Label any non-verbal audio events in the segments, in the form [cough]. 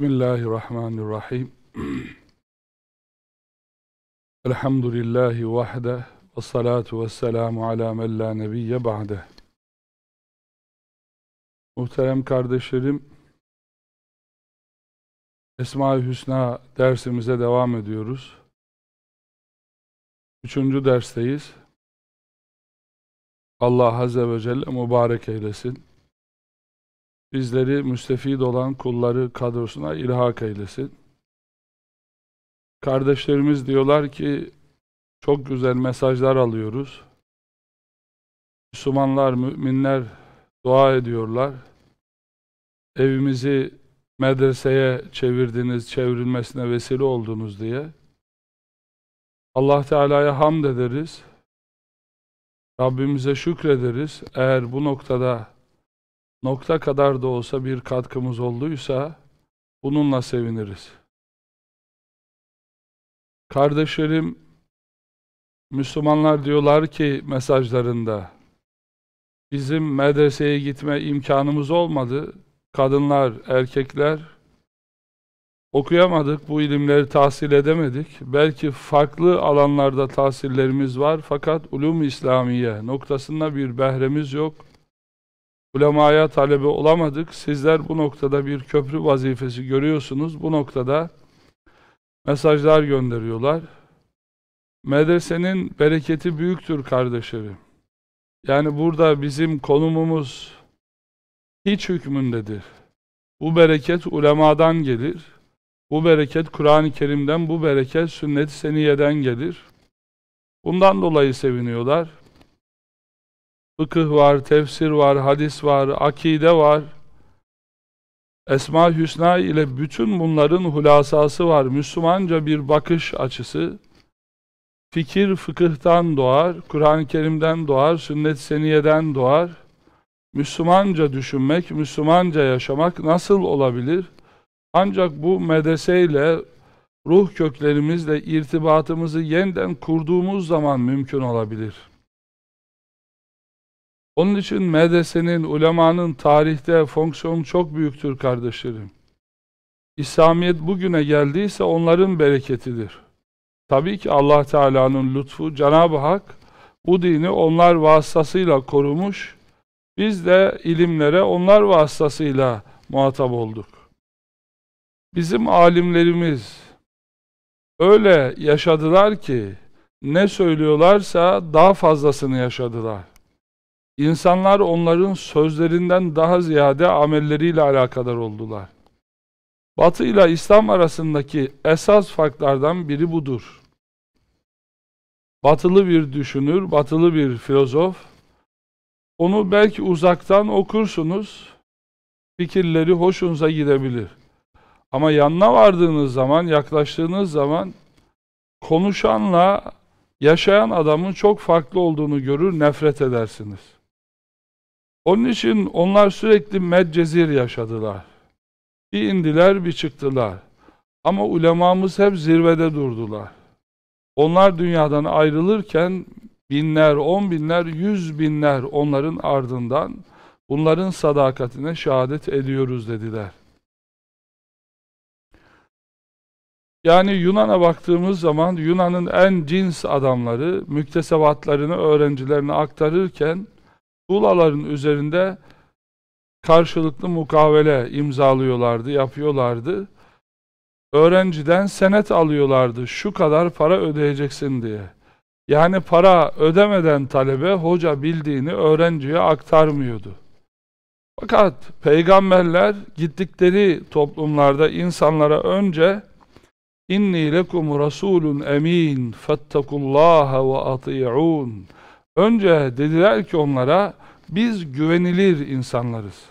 Bismillahirrahmanirrahim. [clears throat] Elhamdülillahi vahde ve salatu ve selamu ala men la nebiyye ba'de. Muhterem kardeşlerim, Esma-i Hüsna dersimize devam ediyoruz. Üçüncü dersteyiz. Allah Azze ve Celle mübarek eylesin. Bizleri müstefid olan kulları kadrosuna ilhak eylesin. Kardeşlerimiz diyorlar ki çok güzel mesajlar alıyoruz. Müslümanlar, müminler dua ediyorlar. Evimizi medreseye çevirdiniz, çevrilmesine vesile oldunuz diye. Allah Teala'ya hamd ederiz. Rabbimize şükrederiz. Eğer bu noktada nokta kadar da olsa bir katkımız olduysa bununla seviniriz. Kardeşlerim, Müslümanlar diyorlar ki mesajlarında, bizim medreseye gitme imkanımız olmadı. Kadınlar, erkekler okuyamadık, bu ilimleri tahsil edemedik. Belki farklı alanlarda tahsillerimiz var fakat ulum İslamiye noktasında bir behremiz yok ulemaya talebe olamadık. Sizler bu noktada bir köprü vazifesi görüyorsunuz. Bu noktada mesajlar gönderiyorlar. Medresenin bereketi büyüktür kardeşlerim. Yani burada bizim konumumuz hiç hükmündedir. Bu bereket ulemadan gelir. Bu bereket Kur'an-ı Kerim'den, bu bereket sünnet-i seniyeden gelir. Bundan dolayı seviniyorlar. Fıkıh var, tefsir var, hadis var, akide var. Esma Hüsna ile bütün bunların hulasası var. Müslümanca bir bakış açısı. Fikir fıkıhtan doğar, Kur'an-ı Kerim'den doğar, sünnet seniyeden doğar. Müslümanca düşünmek, Müslümanca yaşamak nasıl olabilir? Ancak bu medreseyle, ruh köklerimizle irtibatımızı yeniden kurduğumuz zaman mümkün olabilir.'' Onun için medresenin, ulemanın tarihte fonksiyonu çok büyüktür kardeşlerim. İslamiyet bugüne geldiyse onların bereketidir. Tabii ki Allah Teala'nın lütfu, Cenab-ı Hak bu dini onlar vasıtasıyla korumuş, biz de ilimlere onlar vasıtasıyla muhatap olduk. Bizim alimlerimiz öyle yaşadılar ki ne söylüyorlarsa daha fazlasını yaşadılar. İnsanlar onların sözlerinden daha ziyade amelleriyle alakadar oldular. Batı ile İslam arasındaki esas farklardan biri budur. Batılı bir düşünür, batılı bir filozof. Onu belki uzaktan okursunuz, fikirleri hoşunuza gidebilir. Ama yanına vardığınız zaman, yaklaştığınız zaman konuşanla yaşayan adamın çok farklı olduğunu görür, nefret edersiniz. Onun için onlar sürekli medcezir yaşadılar. Bir indiler bir çıktılar. Ama ulemamız hep zirvede durdular. Onlar dünyadan ayrılırken binler, on binler, yüz binler onların ardından bunların sadakatine şehadet ediyoruz dediler. Yani Yunan'a baktığımız zaman Yunan'ın en cins adamları müktesebatlarını öğrencilerine aktarırken tuğlaların üzerinde karşılıklı mukavele imzalıyorlardı, yapıyorlardı. Öğrenciden senet alıyorlardı şu kadar para ödeyeceksin diye. Yani para ödemeden talebe hoca bildiğini öğrenciye aktarmıyordu. Fakat peygamberler gittikleri toplumlarda insanlara önce inni lekum rasulun emin fettakullaha ve ati'un Önce dediler ki onlara biz güvenilir insanlarız.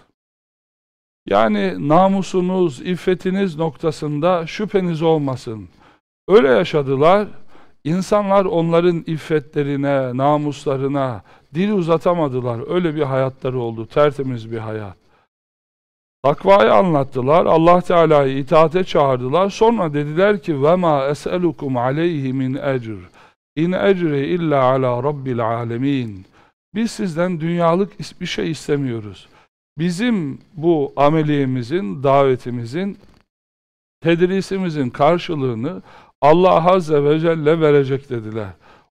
Yani namusunuz, iffetiniz noktasında şüpheniz olmasın. Öyle yaşadılar. İnsanlar onların iffetlerine, namuslarına dil uzatamadılar. Öyle bir hayatları oldu. Tertemiz bir hayat. Takvayı anlattılar. Allah Teala'yı itaate çağırdılar. Sonra dediler ki: "Ve ma es'elukum aleyhi min ecr." İn ecri illa ala rabbil alemin. Biz sizden dünyalık bir şey istemiyoruz. Bizim bu ameliyemizin, davetimizin, tedrisimizin karşılığını Allah Azze ve Celle verecek dediler.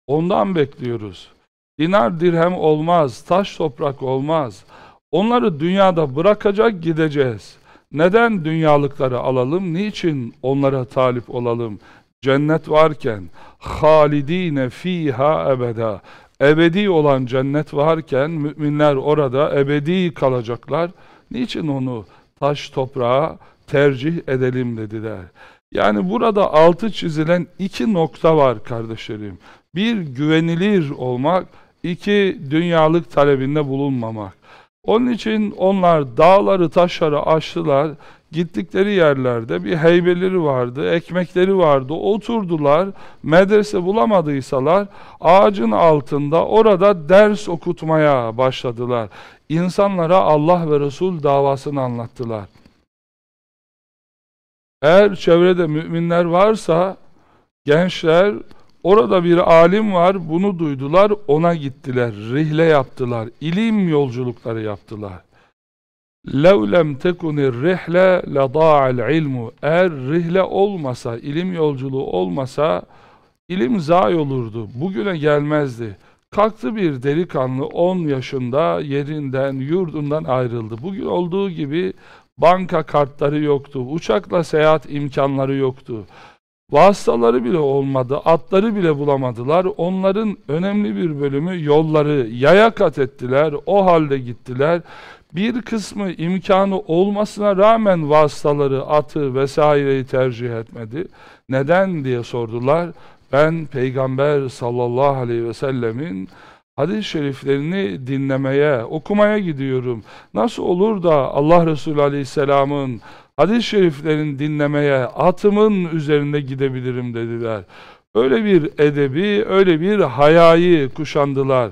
Ondan bekliyoruz. Dinar dirhem olmaz, taş toprak olmaz. Onları dünyada bırakacak gideceğiz. Neden dünyalıkları alalım? Niçin onlara talip olalım? Cennet varken halidine fiha ebeda. Ebedi olan cennet varken müminler orada ebedi kalacaklar. Niçin onu taş toprağa tercih edelim dediler. Yani burada altı çizilen iki nokta var kardeşlerim. Bir güvenilir olmak, iki dünyalık talebinde bulunmamak. Onun için onlar dağları taşları aştılar. Gittikleri yerlerde bir heybeleri vardı, ekmekleri vardı. Oturdular, medrese bulamadıysalar ağacın altında orada ders okutmaya başladılar. İnsanlara Allah ve Resul davasını anlattılar. Eğer çevrede müminler varsa gençler Orada bir alim var, bunu duydular, ona gittiler, rihle yaptılar, ilim yolculukları yaptılar. لَوْ لَمْ تَكُنِ الرِّحْلَ لَضَاعَ الْعِلْمُ Eğer rihle olmasa, ilim yolculuğu olmasa ilim zayi olurdu. Bugüne gelmezdi. Kalktı bir delikanlı 10 yaşında yerinden, yurdundan ayrıldı. Bugün olduğu gibi banka kartları yoktu, uçakla seyahat imkanları yoktu. Vasıtaları bile olmadı, atları bile bulamadılar. Onların önemli bir bölümü yolları yaya kat ettiler, o halde gittiler bir kısmı imkanı olmasına rağmen vasıtaları, atı vesaireyi tercih etmedi. Neden diye sordular. Ben Peygamber sallallahu aleyhi ve sellemin hadis-i şeriflerini dinlemeye, okumaya gidiyorum. Nasıl olur da Allah Resulü aleyhisselamın hadis-i şeriflerini dinlemeye atımın üzerinde gidebilirim dediler. Öyle bir edebi, öyle bir hayayı kuşandılar.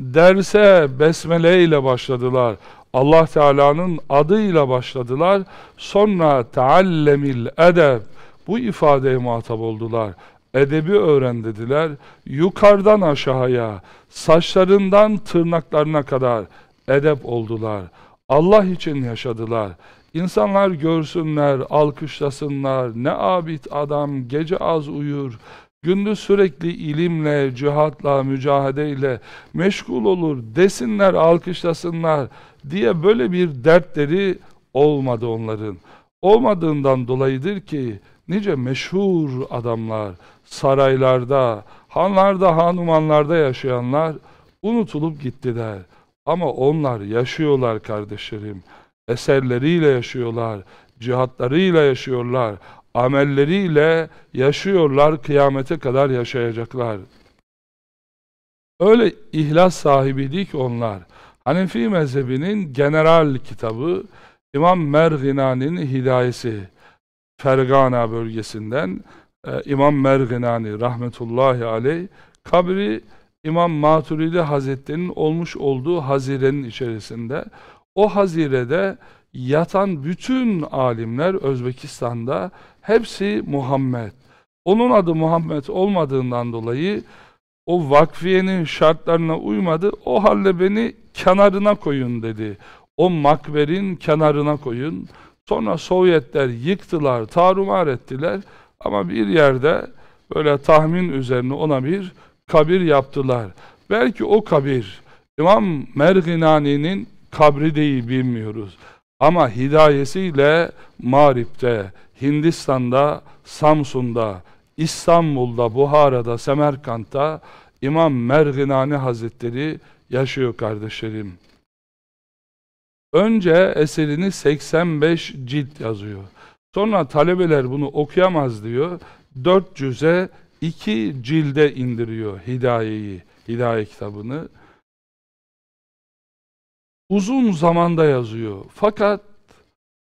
Derse besmele ile başladılar. Allah Teala'nın adıyla başladılar. Sonra taallemil edeb bu ifadeye muhatap oldular. Edebi öğren dediler. Yukarıdan aşağıya, saçlarından tırnaklarına kadar edep oldular. Allah için yaşadılar. İnsanlar görsünler, alkışlasınlar. Ne abid adam gece az uyur, gündüz sürekli ilimle, cihatla, mücahedeyle meşgul olur desinler, alkışlasınlar diye böyle bir dertleri olmadı onların. Olmadığından dolayıdır ki nice meşhur adamlar saraylarda, hanlarda, hanumanlarda yaşayanlar unutulup gittiler. Ama onlar yaşıyorlar kardeşlerim. Eserleriyle yaşıyorlar, cihatlarıyla yaşıyorlar amelleriyle yaşıyorlar, kıyamete kadar yaşayacaklar. Öyle ihlas sahibi ki onlar. Hanefi mezhebinin general kitabı İmam Merginani'nin hidayesi. Fergana bölgesinden e, İmam Merginani rahmetullahi aleyh kabri İmam Maturidi Hazretleri'nin olmuş olduğu hazirenin içerisinde. O hazirede yatan bütün alimler Özbekistan'da hepsi Muhammed. Onun adı Muhammed olmadığından dolayı o vakfiyenin şartlarına uymadı. O halde beni kenarına koyun dedi. O makberin kenarına koyun. Sonra Sovyetler yıktılar, tarumar ettiler. Ama bir yerde böyle tahmin üzerine ona bir kabir yaptılar. Belki o kabir İmam Merginani'nin kabri değil bilmiyoruz. Ama hidayesiyle Mağrip'te, Hindistan'da, Samsun'da, İstanbul'da, Buhara'da, Semerkant'ta İmam Merginani Hazretleri yaşıyor kardeşlerim. Önce eserini 85 cilt yazıyor. Sonra talebeler bunu okuyamaz diyor. 400'e 2 cilde indiriyor Hidaye'yi, Hidaye kitabını uzun zamanda yazıyor. Fakat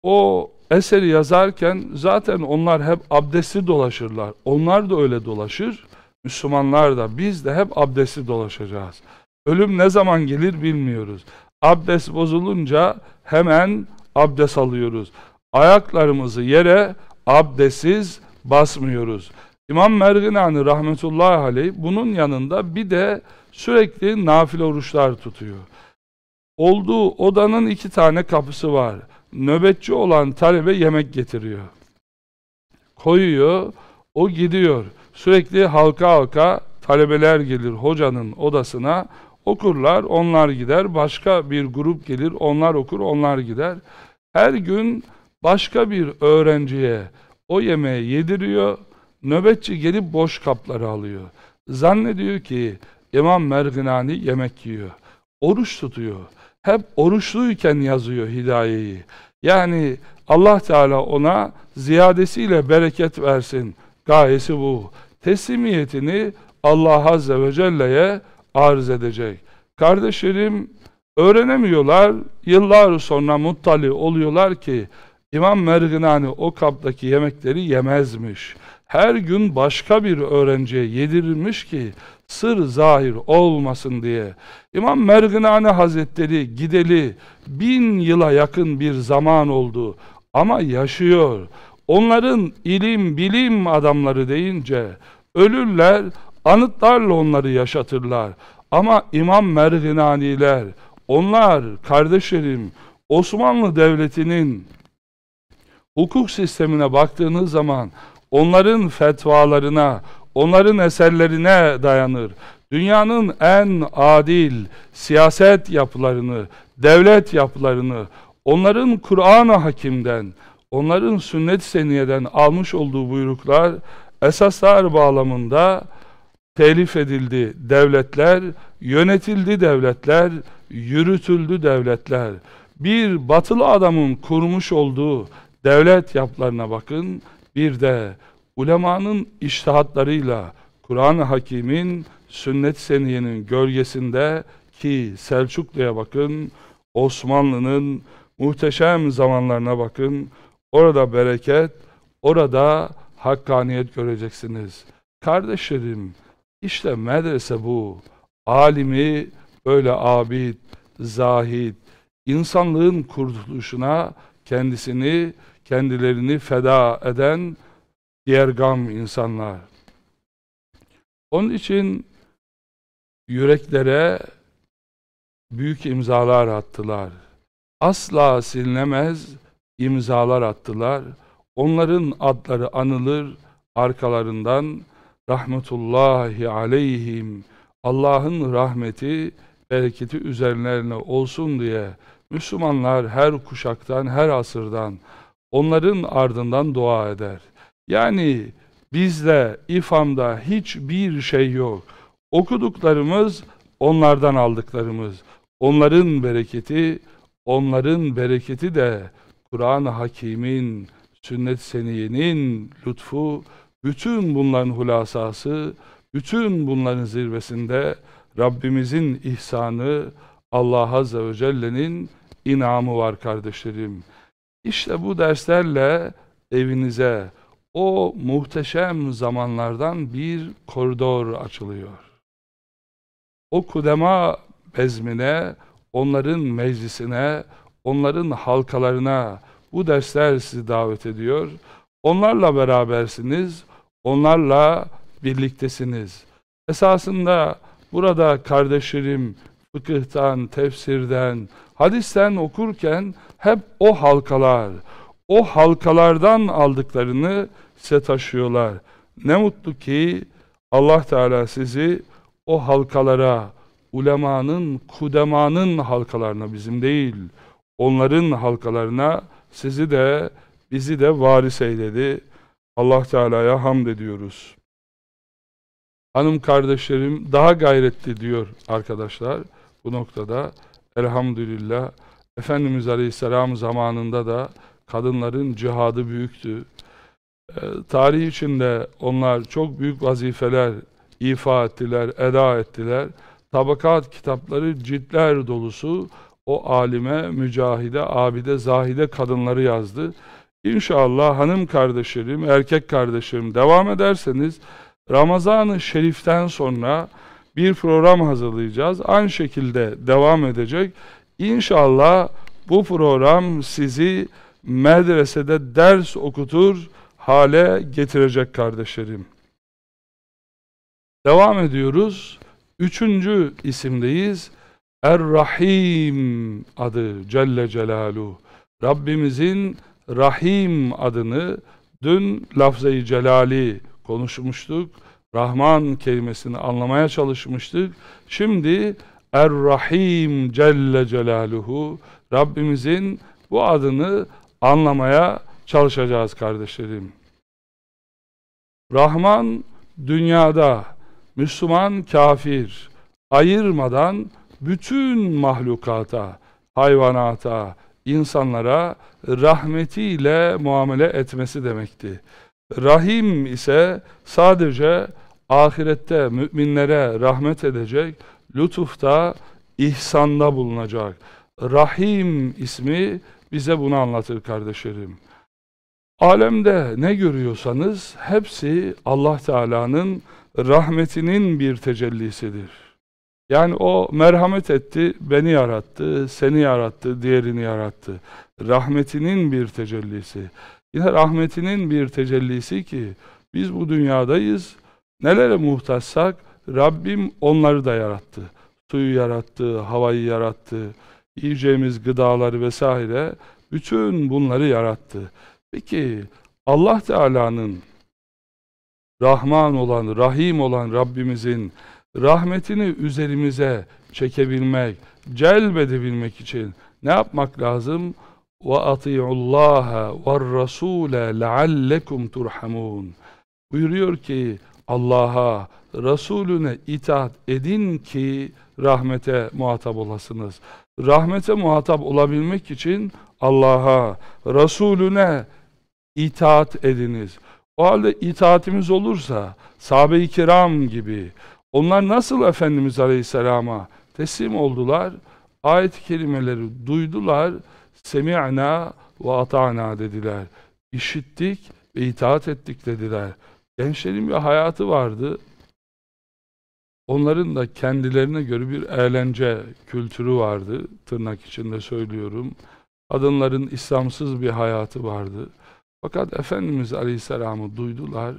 o eseri yazarken zaten onlar hep abdesti dolaşırlar. Onlar da öyle dolaşır. Müslümanlar da biz de hep abdesti dolaşacağız. Ölüm ne zaman gelir bilmiyoruz. Abdest bozulunca hemen abdest alıyoruz. Ayaklarımızı yere abdestsiz basmıyoruz. İmam Merginani rahmetullahi aleyh bunun yanında bir de sürekli nafile oruçlar tutuyor. Olduğu odanın iki tane kapısı var. Nöbetçi olan talebe yemek getiriyor. Koyuyor, o gidiyor. Sürekli halka halka talebeler gelir hocanın odasına. Okurlar, onlar gider. Başka bir grup gelir, onlar okur, onlar gider. Her gün başka bir öğrenciye o yemeği yediriyor. Nöbetçi gelip boş kapları alıyor. Zannediyor ki İmam Merginani yemek yiyor. Oruç tutuyor hep oruçluyken yazıyor hidayeyi. Yani Allah Teala ona ziyadesiyle bereket versin. Gayesi bu. Teslimiyetini Allah Azze ve Celle'ye arz edecek. Kardeşlerim öğrenemiyorlar. Yıllar sonra muttali oluyorlar ki İmam Merginani o kaptaki yemekleri yemezmiş her gün başka bir öğrenciye yedirilmiş ki sır zahir olmasın diye. İmam Merginane Hazretleri gideli bin yıla yakın bir zaman oldu ama yaşıyor. Onların ilim bilim adamları deyince ölürler anıtlarla onları yaşatırlar. Ama İmam Merginaniler onlar kardeşlerim Osmanlı Devleti'nin hukuk sistemine baktığınız zaman onların fetvalarına, onların eserlerine dayanır. Dünyanın en adil siyaset yapılarını, devlet yapılarını, onların Kur'an-ı Hakim'den, onların sünnet seniyeden almış olduğu buyruklar esaslar bağlamında telif edildi devletler, yönetildi devletler, yürütüldü devletler. Bir batılı adamın kurmuş olduğu devlet yapılarına bakın. Bir de ulemanın iştihatlarıyla Kur'an-ı Hakim'in sünnet seniyenin gölgesinde ki Selçuklu'ya bakın, Osmanlı'nın muhteşem zamanlarına bakın. Orada bereket, orada hakkaniyet göreceksiniz. Kardeşlerim, işte medrese bu. Alimi böyle abid, zahid, insanlığın kurtuluşuna kendisini kendilerini feda eden diğer gam insanlar. Onun için yüreklere büyük imzalar attılar. Asla silinemez imzalar attılar. Onların adları anılır arkalarından rahmetullahi aleyhim Allah'ın rahmeti bereketi üzerlerine olsun diye Müslümanlar her kuşaktan, her asırdan onların ardından dua eder. Yani bizde, ifamda hiçbir şey yok. Okuduklarımız onlardan aldıklarımız. Onların bereketi, onların bereketi de Kur'an-ı Hakim'in, sünnet seniyenin lütfu, bütün bunların hulasası, bütün bunların zirvesinde Rabbimizin ihsanı, Allah Azze ve Celle'nin inamı var kardeşlerim. İşte bu derslerle evinize o muhteşem zamanlardan bir koridor açılıyor. O kudema bezmine, onların meclisine, onların halkalarına bu dersler sizi davet ediyor. Onlarla berabersiniz, onlarla birliktesiniz. Esasında burada kardeşlerim fıkıhtan, tefsirden, Hadisten okurken hep o halkalar, o halkalardan aldıklarını size taşıyorlar. Ne mutlu ki Allah Teala sizi o halkalara, ulemanın, kudemanın halkalarına bizim değil, onların halkalarına sizi de bizi de varis eyledi. Allah Teala'ya hamd ediyoruz. Hanım kardeşlerim daha gayretli diyor arkadaşlar bu noktada. Elhamdülillah. Efendimiz Aleyhisselam zamanında da kadınların cihadı büyüktü. E, tarih içinde onlar çok büyük vazifeler ifa ettiler, eda ettiler. Tabakat kitapları ciltler dolusu o alime, mücahide, abide, zahide kadınları yazdı. İnşallah hanım kardeşlerim, erkek kardeşlerim devam ederseniz Ramazan-ı Şerif'ten sonra bir program hazırlayacağız. Aynı şekilde devam edecek. İnşallah bu program sizi medresede ders okutur hale getirecek kardeşlerim. Devam ediyoruz. Üçüncü isimdeyiz. Er-Rahim adı Celle Celaluhu. Rabbimizin Rahim adını dün lafzayı celali konuşmuştuk. Rahman kelimesini anlamaya çalışmıştık. Şimdi Er-Rahim Celle Celaluhu Rabbimizin bu adını anlamaya çalışacağız kardeşlerim. Rahman dünyada Müslüman kafir ayırmadan bütün mahlukata, hayvanata, insanlara rahmetiyle muamele etmesi demekti. Rahim ise sadece ahirette müminlere rahmet edecek, lütufta, ihsanda bulunacak. Rahim ismi bize bunu anlatır kardeşlerim. Alemde ne görüyorsanız hepsi Allah Teala'nın rahmetinin bir tecellisidir. Yani o merhamet etti, beni yarattı, seni yarattı, diğerini yarattı. Rahmetinin bir tecellisi. Ya rahmetinin bir tecellisi ki biz bu dünyadayız. Nelere muhtaçsak Rabbim onları da yarattı. Suyu yarattı, havayı yarattı, yiyeceğimiz gıdaları vesaire bütün bunları yarattı. Peki Allah Teala'nın Rahman olan, Rahim olan Rabbimizin rahmetini üzerimize çekebilmek, celbedebilmek için ne yapmak lazım? وَاَطِيعُ اللّٰهَ وَالرَّسُولَ لَعَلَّكُمْ تُرْحَمُونَ Buyuruyor ki Allah'a, Resulüne itaat edin ki rahmete muhatap olasınız. Rahmete muhatap olabilmek için Allah'a, Resulüne itaat ediniz. O halde itaatimiz olursa sahabe-i kiram gibi onlar nasıl Efendimiz Aleyhisselam'a teslim oldular? Ayet-i kerimeleri duydular Semi'na ve ata'na dediler. İşittik ve itaat ettik dediler. Gençlerin bir hayatı vardı. Onların da kendilerine göre bir eğlence kültürü vardı. Tırnak içinde söylüyorum. Kadınların İslamsız bir hayatı vardı. Fakat Efendimiz Aleyhisselam'ı duydular.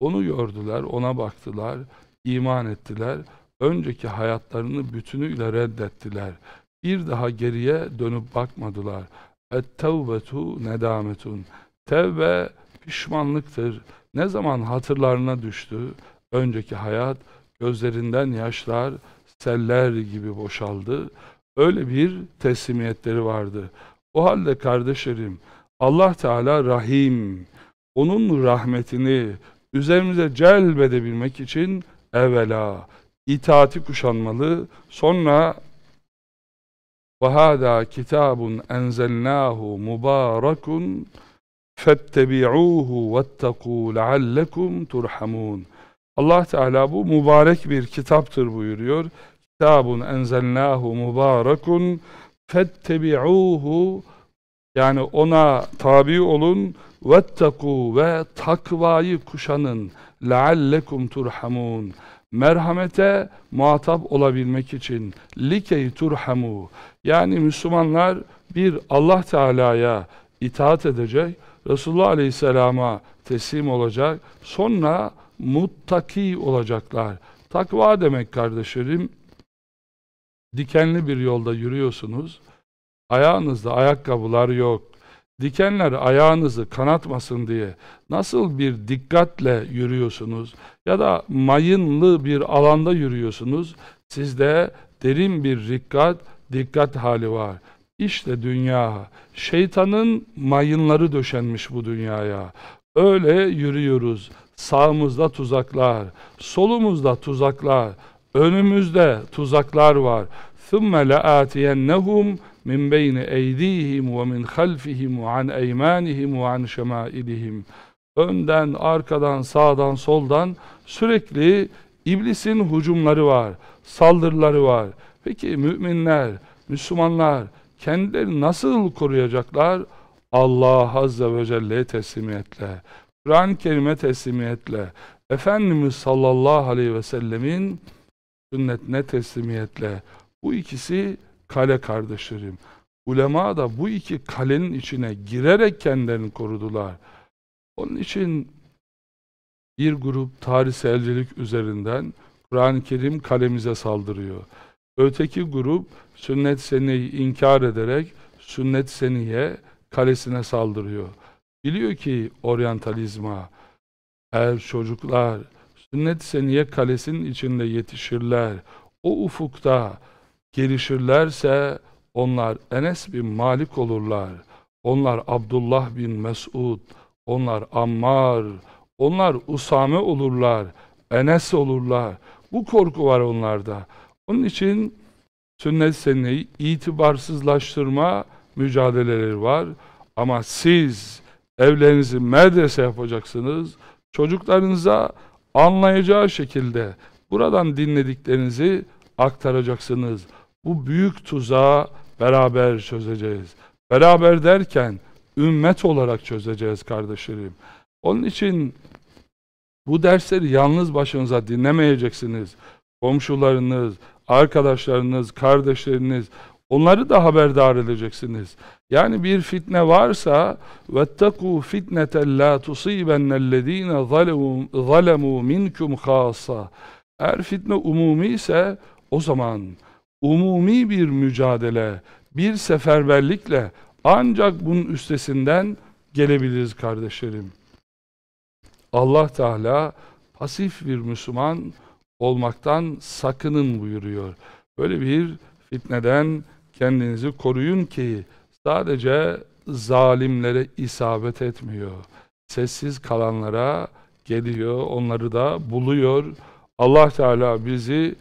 Onu gördüler, ona baktılar, iman ettiler. Önceki hayatlarını bütünüyle reddettiler bir daha geriye dönüp bakmadılar. et nedametun. Tevbe pişmanlıktır. Ne zaman hatırlarına düştü önceki hayat, gözlerinden yaşlar seller gibi boşaldı. Öyle bir teslimiyetleri vardı. O halde kardeşlerim Allah Teala Rahim. Onun rahmetini üzerimize celbedebilmek için evvela itaati kuşanmalı, sonra وَهَذَا كِتَابٌ اَنْزَلْنَاهُ مُبَارَكٌ فَاتَّبِعُوهُ وَاتَّقُوا لَعَلَّكُمْ تُرْحَمُونَ Allah Teala bu mübarek bir kitaptır buyuruyor. Kitabun enzelnahu mübarekun fettebi'uhu yani ona tabi olun vetteku ve takvayı kuşanın leallekum turhamun merhamete muhatap olabilmek için likey turhamu yani Müslümanlar bir Allah Teala'ya itaat edecek, Resulullah Aleyhisselam'a teslim olacak, sonra muttaki olacaklar. Takva demek kardeşlerim, dikenli bir yolda yürüyorsunuz, ayağınızda ayakkabılar yok, dikenler ayağınızı kanatmasın diye nasıl bir dikkatle yürüyorsunuz ya da mayınlı bir alanda yürüyorsunuz, sizde derin bir dikkat, dikkat hali var. İşte dünya, şeytanın mayınları döşenmiş bu dünyaya. Öyle yürüyoruz. Sağımızda tuzaklar, solumuzda tuzaklar, önümüzde tuzaklar var. ثُمَّ لَآتِيَنَّهُمْ min beyni eydihim ve min halfihim ve an eymanihim ve an şemailihim. Önden, arkadan, sağdan, soldan sürekli İblisin hucumları var, saldırıları var. Peki müminler, Müslümanlar kendileri nasıl koruyacaklar? Allah Azze ve Celle'ye teslimiyetle, Kur'an-ı Kerim'e teslimiyetle, Efendimiz sallallahu aleyhi ve sellemin sünnetine teslimiyetle. Bu ikisi kale kardeşlerim. Ulema da bu iki kalenin içine girerek kendilerini korudular. Onun için bir grup tarihselcilik üzerinden Kur'an-ı Kerim kalemize saldırıyor. Öteki grup sünnet seniyi inkar ederek sünnet seniye kalesine saldırıyor. Biliyor ki oryantalizma eğer çocuklar sünnet seniye kalesinin içinde yetişirler, o ufukta gelişirlerse onlar Enes bin Malik olurlar. Onlar Abdullah bin Mesud, onlar Ammar, onlar Usame olurlar, Enes olurlar. Bu korku var onlarda. Onun için sünnet seneyi itibarsızlaştırma mücadeleleri var. Ama siz evlerinizi medrese yapacaksınız. Çocuklarınıza anlayacağı şekilde buradan dinlediklerinizi aktaracaksınız. Bu büyük tuzağı beraber çözeceğiz. Beraber derken ümmet olarak çözeceğiz kardeşlerim. Onun için bu dersleri yalnız başınıza dinlemeyeceksiniz. Komşularınız, arkadaşlarınız, kardeşleriniz onları da haberdar edeceksiniz. Yani bir fitne varsa vetteku fitnete la tusibennellezine zalemu minkum khassa. Eğer fitne umumi ise o zaman umumi bir mücadele, bir seferberlikle ancak bunun üstesinden gelebiliriz kardeşlerim. Allah Teala pasif bir Müslüman olmaktan sakının buyuruyor. Böyle bir fitneden kendinizi koruyun ki sadece zalimlere isabet etmiyor. Sessiz kalanlara geliyor, onları da buluyor. Allah Teala bizi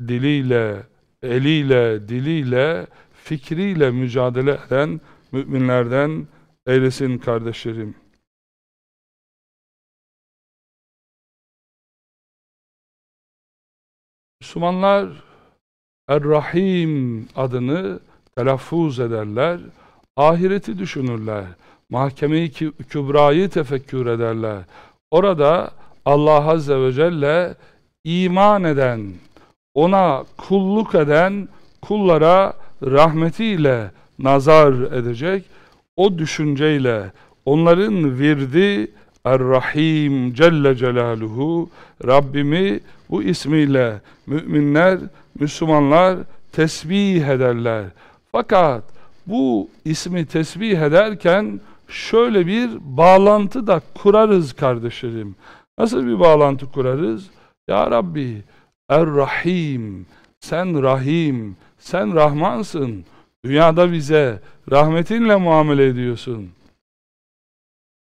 diliyle, eliyle, diliyle, fikriyle mücadele eden müminlerden eylesin kardeşlerim. Müslümanlar Er-Rahim adını telaffuz ederler. Ahireti düşünürler. mahkemeyi Kübra'yı tefekkür ederler. Orada Allah Azze ve Celle iman eden, ona kulluk eden kullara rahmetiyle nazar edecek. O düşünceyle onların virdi, Er-Rahim Celle Celaluhu Rabbimi bu ismiyle müminler, Müslümanlar tesbih ederler. Fakat bu ismi tesbih ederken şöyle bir bağlantı da kurarız kardeşlerim. Nasıl bir bağlantı kurarız? Ya Rabbi Er-Rahim sen Rahim, sen Rahmansın. Dünyada bize rahmetinle muamele ediyorsun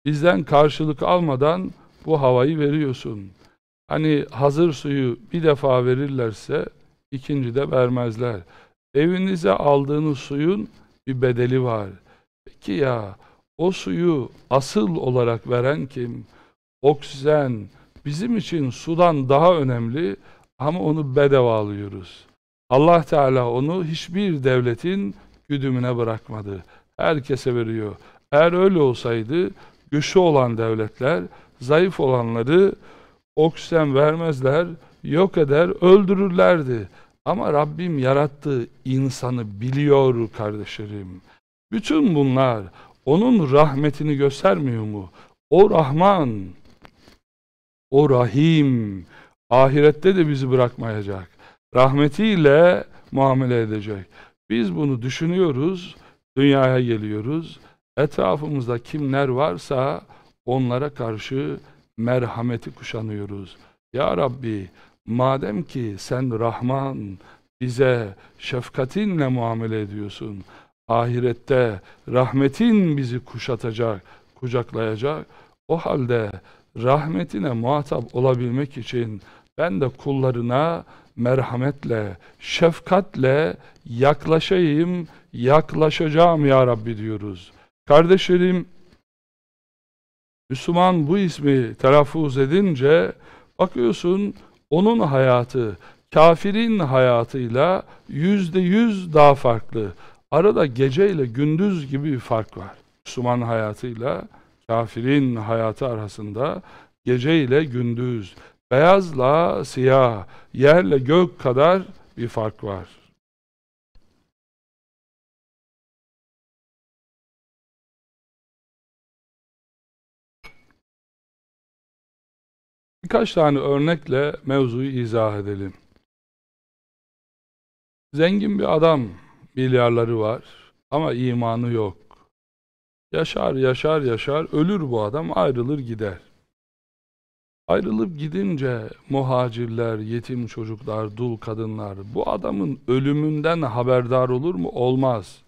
bizden karşılık almadan bu havayı veriyorsun. Hani hazır suyu bir defa verirlerse ikinci de vermezler. Evinize aldığınız suyun bir bedeli var. Peki ya o suyu asıl olarak veren kim? Oksijen bizim için sudan daha önemli ama onu bedava alıyoruz. Allah Teala onu hiçbir devletin güdümüne bırakmadı. Herkese veriyor. Eğer öyle olsaydı güçlü olan devletler zayıf olanları oksijen vermezler, yok eder, öldürürlerdi. Ama Rabbim yarattığı insanı biliyor kardeşlerim. Bütün bunlar onun rahmetini göstermiyor mu? O Rahman, o Rahim ahirette de bizi bırakmayacak. Rahmetiyle muamele edecek. Biz bunu düşünüyoruz, dünyaya geliyoruz. Etrafımızda kimler varsa onlara karşı merhameti kuşanıyoruz. Ya Rabbi madem ki sen Rahman bize şefkatinle muamele ediyorsun. Ahirette rahmetin bizi kuşatacak, kucaklayacak. O halde rahmetine muhatap olabilmek için ben de kullarına merhametle, şefkatle yaklaşayım, yaklaşacağım ya Rabbi diyoruz.'' Kardeşlerim, Müslüman bu ismi telaffuz edince bakıyorsun onun hayatı kafirin hayatıyla yüzde yüz daha farklı. Arada gece ile gündüz gibi bir fark var. Müslüman hayatıyla kafirin hayatı arasında gece ile gündüz, beyazla siyah, yerle gök kadar bir fark var. Birkaç tane örnekle mevzuyu izah edelim. Zengin bir adam, milyarları var ama imanı yok. Yaşar, yaşar, yaşar, ölür bu adam, ayrılır gider. Ayrılıp gidince muhacirler, yetim çocuklar, dul kadınlar bu adamın ölümünden haberdar olur mu? Olmaz.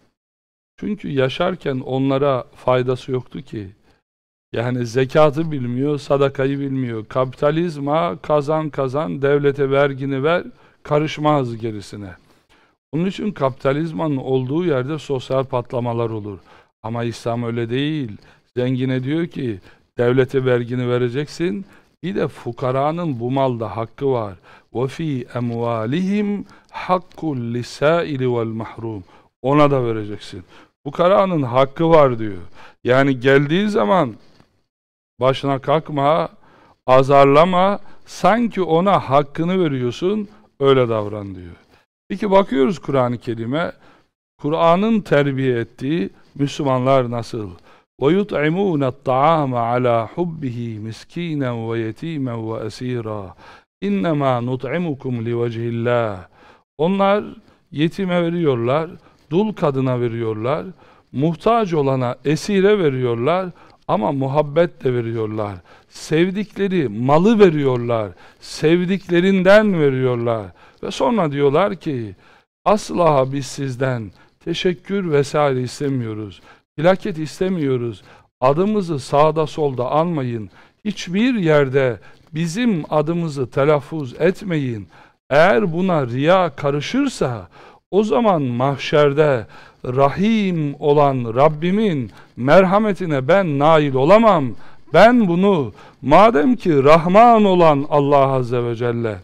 Çünkü yaşarken onlara faydası yoktu ki. Yani zekatı bilmiyor, sadakayı bilmiyor. Kapitalizma kazan kazan, devlete vergini ver, karışmaz gerisine. Onun için kapitalizmanın olduğu yerde sosyal patlamalar olur. Ama İslam öyle değil. Zengine diyor ki, devlete vergini vereceksin, bir de fukaranın bu malda hakkı var. وَفِي اَمْوَالِهِمْ حَقُّ الْلِسَائِلِ mahrum. Ona da vereceksin. Fukaranın hakkı var diyor. Yani geldiği zaman Başına kalkma, azarlama, sanki ona hakkını veriyorsun, öyle davran diyor. Peki bakıyoruz Kur'an-ı Kerim'e, Kur'an'ın terbiye ettiği Müslümanlar nasıl? وَيُطْعِمُونَ الطَّعَامَ عَلَى حُبِّهِ مِسْك۪ينًا وَيَت۪يمًا وَأَس۪يرًا اِنَّمَا نُطْعِمُكُمْ لِوَجْهِ اللّٰهِ Onlar yetime veriyorlar, dul kadına veriyorlar, muhtaç olana esire veriyorlar ama muhabbet de veriyorlar. Sevdikleri malı veriyorlar. Sevdiklerinden veriyorlar. Ve sonra diyorlar ki asla biz sizden teşekkür vesaire istemiyoruz. Plaket istemiyoruz. Adımızı sağda solda almayın. Hiçbir yerde bizim adımızı telaffuz etmeyin. Eğer buna riya karışırsa o zaman mahşerde Rahim olan Rabbimin merhametine ben nail olamam. Ben bunu madem ki Rahman olan Allah Azze ve Celle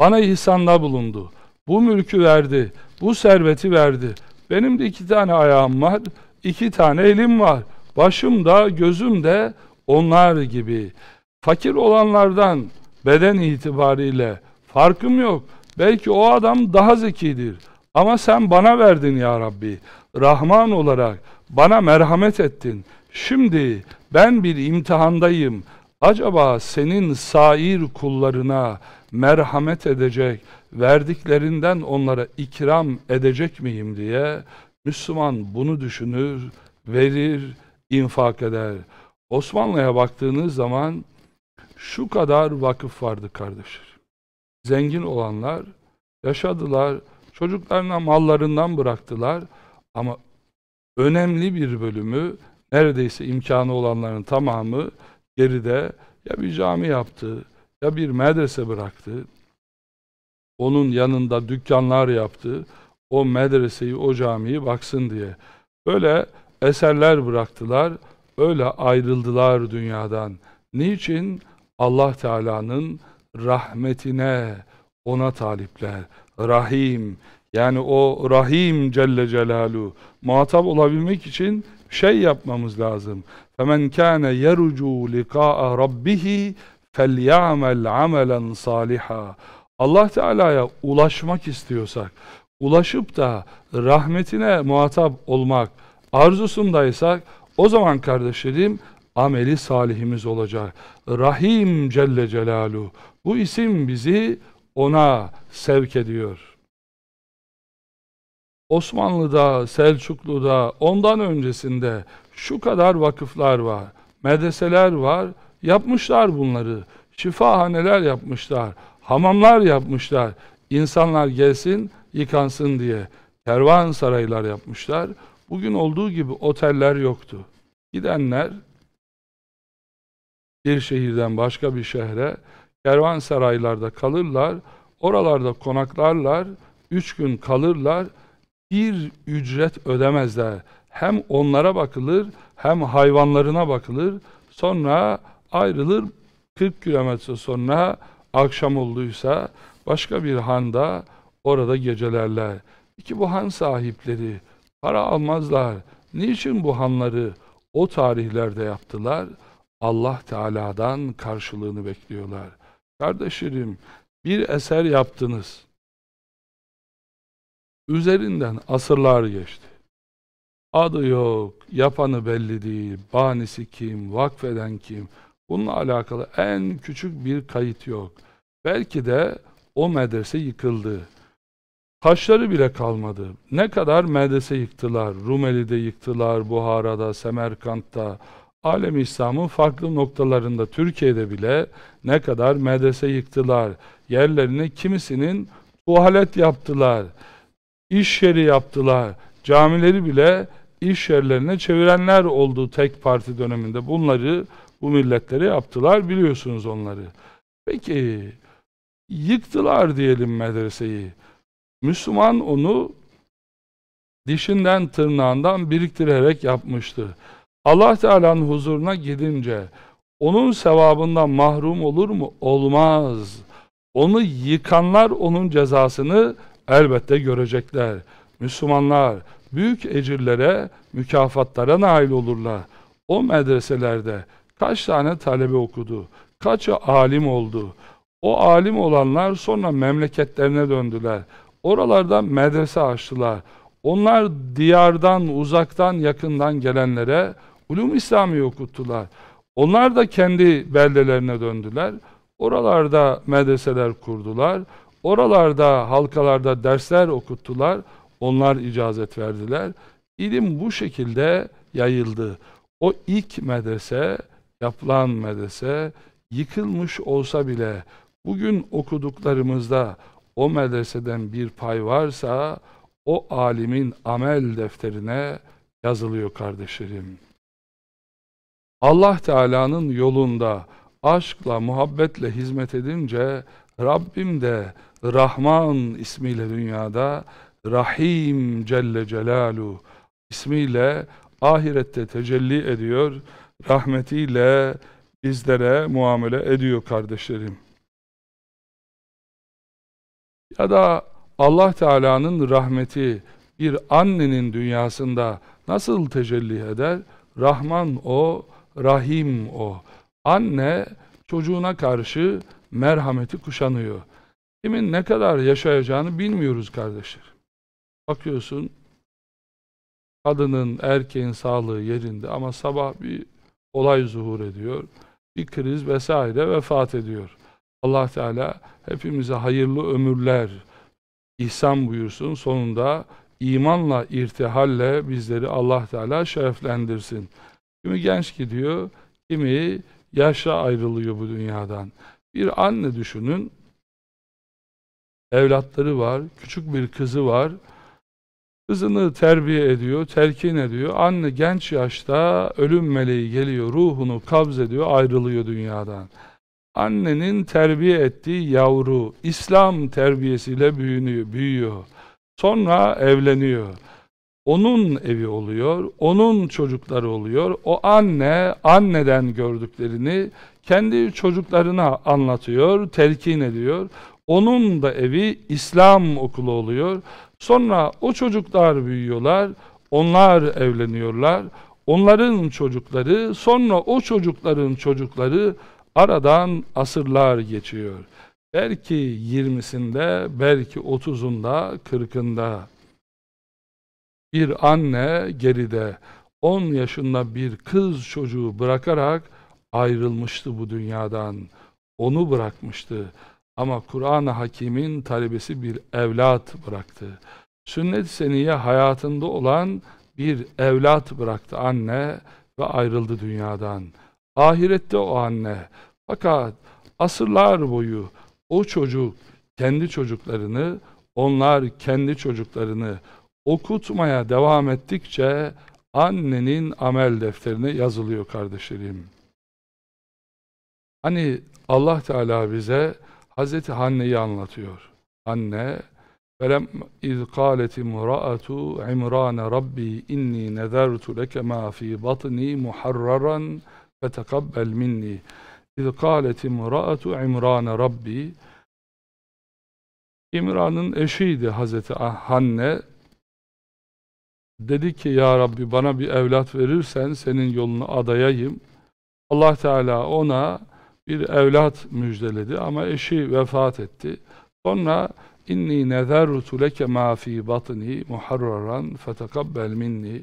bana ihsanda bulundu. Bu mülkü verdi. Bu serveti verdi. Benim de iki tane ayağım var. iki tane elim var. Başım da gözüm de onlar gibi. Fakir olanlardan beden itibariyle farkım yok. Belki o adam daha zekidir. Ama sen bana verdin ya Rabbi. Rahman olarak bana merhamet ettin. Şimdi ben bir imtihandayım. Acaba senin sair kullarına merhamet edecek, verdiklerinden onlara ikram edecek miyim diye Müslüman bunu düşünür, verir, infak eder. Osmanlı'ya baktığınız zaman şu kadar vakıf vardı kardeşler. Zengin olanlar yaşadılar, Çocuklarına mallarından bıraktılar ama önemli bir bölümü neredeyse imkanı olanların tamamı geride ya bir cami yaptı ya bir medrese bıraktı. Onun yanında dükkanlar yaptı. O medreseyi, o camiyi baksın diye. Böyle eserler bıraktılar. Öyle ayrıldılar dünyadan. Niçin? Allah Teala'nın rahmetine ona talipler. Rahim. Yani o Rahim Celle Celalu muhatap olabilmek için şey yapmamız lazım. فَمَنْ كَانَ يَرُجُوا لِقَاءَ رَبِّهِ فَلْيَعْمَلْ عَمَلًا salihâ Allah Teala'ya ulaşmak istiyorsak, ulaşıp da rahmetine muhatap olmak arzusundaysak, o zaman kardeşlerim ameli salihimiz olacak. Rahim Celle Celalu Bu isim bizi ona sevk ediyor. Osmanlı'da, Selçuklu'da, ondan öncesinde şu kadar vakıflar var, medreseler var, yapmışlar bunları. Şifahaneler yapmışlar, hamamlar yapmışlar. İnsanlar gelsin, yıkansın diye kervan saraylar yapmışlar. Bugün olduğu gibi oteller yoktu. Gidenler bir şehirden başka bir şehre kervansaraylarda kalırlar, oralarda konaklarlar, üç gün kalırlar, bir ücret ödemezler. Hem onlara bakılır, hem hayvanlarına bakılır. Sonra ayrılır, 40 kilometre sonra akşam olduysa başka bir handa orada gecelerler. İki bu han sahipleri para almazlar. Niçin bu hanları o tarihlerde yaptılar? Allah Teala'dan karşılığını bekliyorlar. Kardeşlerim bir eser yaptınız. Üzerinden asırlar geçti. Adı yok, yapanı belli değil, bahanesi kim, vakfeden kim. Bununla alakalı en küçük bir kayıt yok. Belki de o medrese yıkıldı. Taşları bile kalmadı. Ne kadar medrese yıktılar. Rumeli'de yıktılar, Buhara'da, Semerkant'ta, alem İslam'ın farklı noktalarında Türkiye'de bile ne kadar medrese yıktılar, yerlerini kimisinin tuvalet yaptılar, iş yeri yaptılar, camileri bile iş yerlerine çevirenler olduğu tek parti döneminde. Bunları bu milletlere yaptılar biliyorsunuz onları. Peki yıktılar diyelim medreseyi. Müslüman onu dişinden tırnağından biriktirerek yapmıştı. Allah Teala'nın huzuruna gidince onun sevabından mahrum olur mu? Olmaz. Onu yıkanlar onun cezasını elbette görecekler. Müslümanlar büyük ecirlere, mükafatlara nail olurlar. O medreselerde kaç tane talebe okudu, kaçı alim oldu. O alim olanlar sonra memleketlerine döndüler. Oralarda medrese açtılar. Onlar diyardan, uzaktan, yakından gelenlere Ulum İslami okuttular. Onlar da kendi beldelerine döndüler. Oralarda medreseler kurdular. Oralarda halkalarda dersler okuttular. Onlar icazet verdiler. İlim bu şekilde yayıldı. O ilk medrese, yapılan medrese yıkılmış olsa bile bugün okuduklarımızda o medreseden bir pay varsa o alimin amel defterine yazılıyor kardeşlerim. Allah Teala'nın yolunda aşkla, muhabbetle hizmet edince Rabbim de Rahman ismiyle dünyada Rahim Celle celalu ismiyle ahirette tecelli ediyor. Rahmetiyle bizlere muamele ediyor kardeşlerim. Ya da Allah Teala'nın rahmeti bir annenin dünyasında nasıl tecelli eder? Rahman o, rahim o. Anne çocuğuna karşı merhameti kuşanıyor. Kimin ne kadar yaşayacağını bilmiyoruz kardeşler. Bakıyorsun kadının, erkeğin sağlığı yerinde ama sabah bir olay zuhur ediyor. Bir kriz vesaire vefat ediyor. Allah Teala hepimize hayırlı ömürler ihsan buyursun. Sonunda imanla, irtihalle bizleri Allah Teala şereflendirsin. Kimi genç gidiyor, kimi yaşla ayrılıyor bu dünyadan. Bir anne düşünün, evlatları var, küçük bir kızı var. Kızını terbiye ediyor, telkin ediyor. Anne genç yaşta ölüm meleği geliyor, ruhunu kabz ediyor, ayrılıyor dünyadan. Annenin terbiye ettiği yavru, İslam terbiyesiyle büyünüyor, büyüyor. Sonra evleniyor onun evi oluyor, onun çocukları oluyor. O anne, anneden gördüklerini kendi çocuklarına anlatıyor, telkin ediyor. Onun da evi İslam okulu oluyor. Sonra o çocuklar büyüyorlar, onlar evleniyorlar. Onların çocukları, sonra o çocukların çocukları aradan asırlar geçiyor. Belki 20'sinde, belki 30'unda, 40'ında. Bir anne geride 10 yaşında bir kız çocuğu bırakarak ayrılmıştı bu dünyadan. Onu bırakmıştı. Ama Kur'an-ı Hakim'in talebesi bir evlat bıraktı. Sünnet-i Seniyye hayatında olan bir evlat bıraktı anne ve ayrıldı dünyadan. Ahirette o anne. Fakat asırlar boyu o çocuk kendi çocuklarını, onlar kendi çocuklarını okutmaya devam ettikçe annenin amel defterine yazılıyor kardeşlerim. Hani Allah Teala bize Hazreti Hanne'yi anlatıyor. Anne Felem iz qaleti mura'atu imrana rabbi inni nezertu leke ma fi batni muharraran fetekabbel minni. İz qaleti mura'atu imrana rabbi İmran'ın eşiydi Hazreti Hanne Dedi ki ya Rabbi bana bir evlat verirsen senin yolunu adayayım. Allah Teala ona bir evlat müjdeledi ama eşi vefat etti. Sonra inni nezertu leke ma fi batni muharraran fetekabbel minni.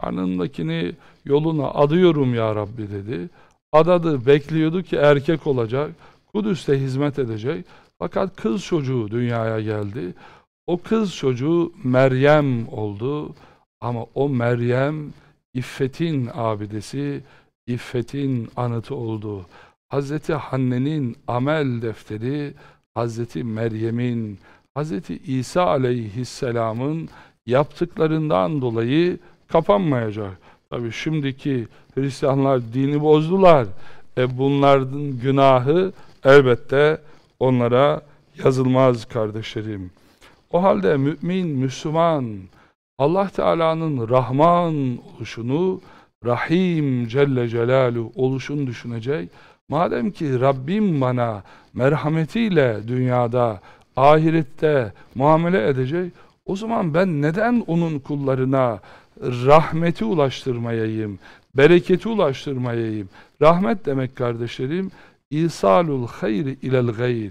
Anındakini yoluna adıyorum ya Rabbi dedi. Adadı, bekliyordu ki erkek olacak. Kudüs'te hizmet edecek. Fakat kız çocuğu dünyaya geldi. O kız çocuğu Meryem oldu. Ama o Meryem iffetin abidesi, iffetin anıtı oldu. Hazreti Hanne'nin amel defteri, Hazreti Meryem'in, Hazreti İsa aleyhisselamın yaptıklarından dolayı kapanmayacak. Tabi şimdiki Hristiyanlar dini bozdular. E bunların günahı elbette onlara yazılmaz kardeşlerim. O halde mümin, Müslüman, Müslüman, Allah Teala'nın Rahman oluşunu, Rahim Celle Celaluhu oluşunu düşünecek. Madem ki Rabbim bana merhametiyle dünyada, ahirette muamele edecek, o zaman ben neden onun kullarına rahmeti ulaştırmayayım, bereketi ulaştırmayayım? Rahmet demek kardeşlerim, İsalul hayri ilel gayr.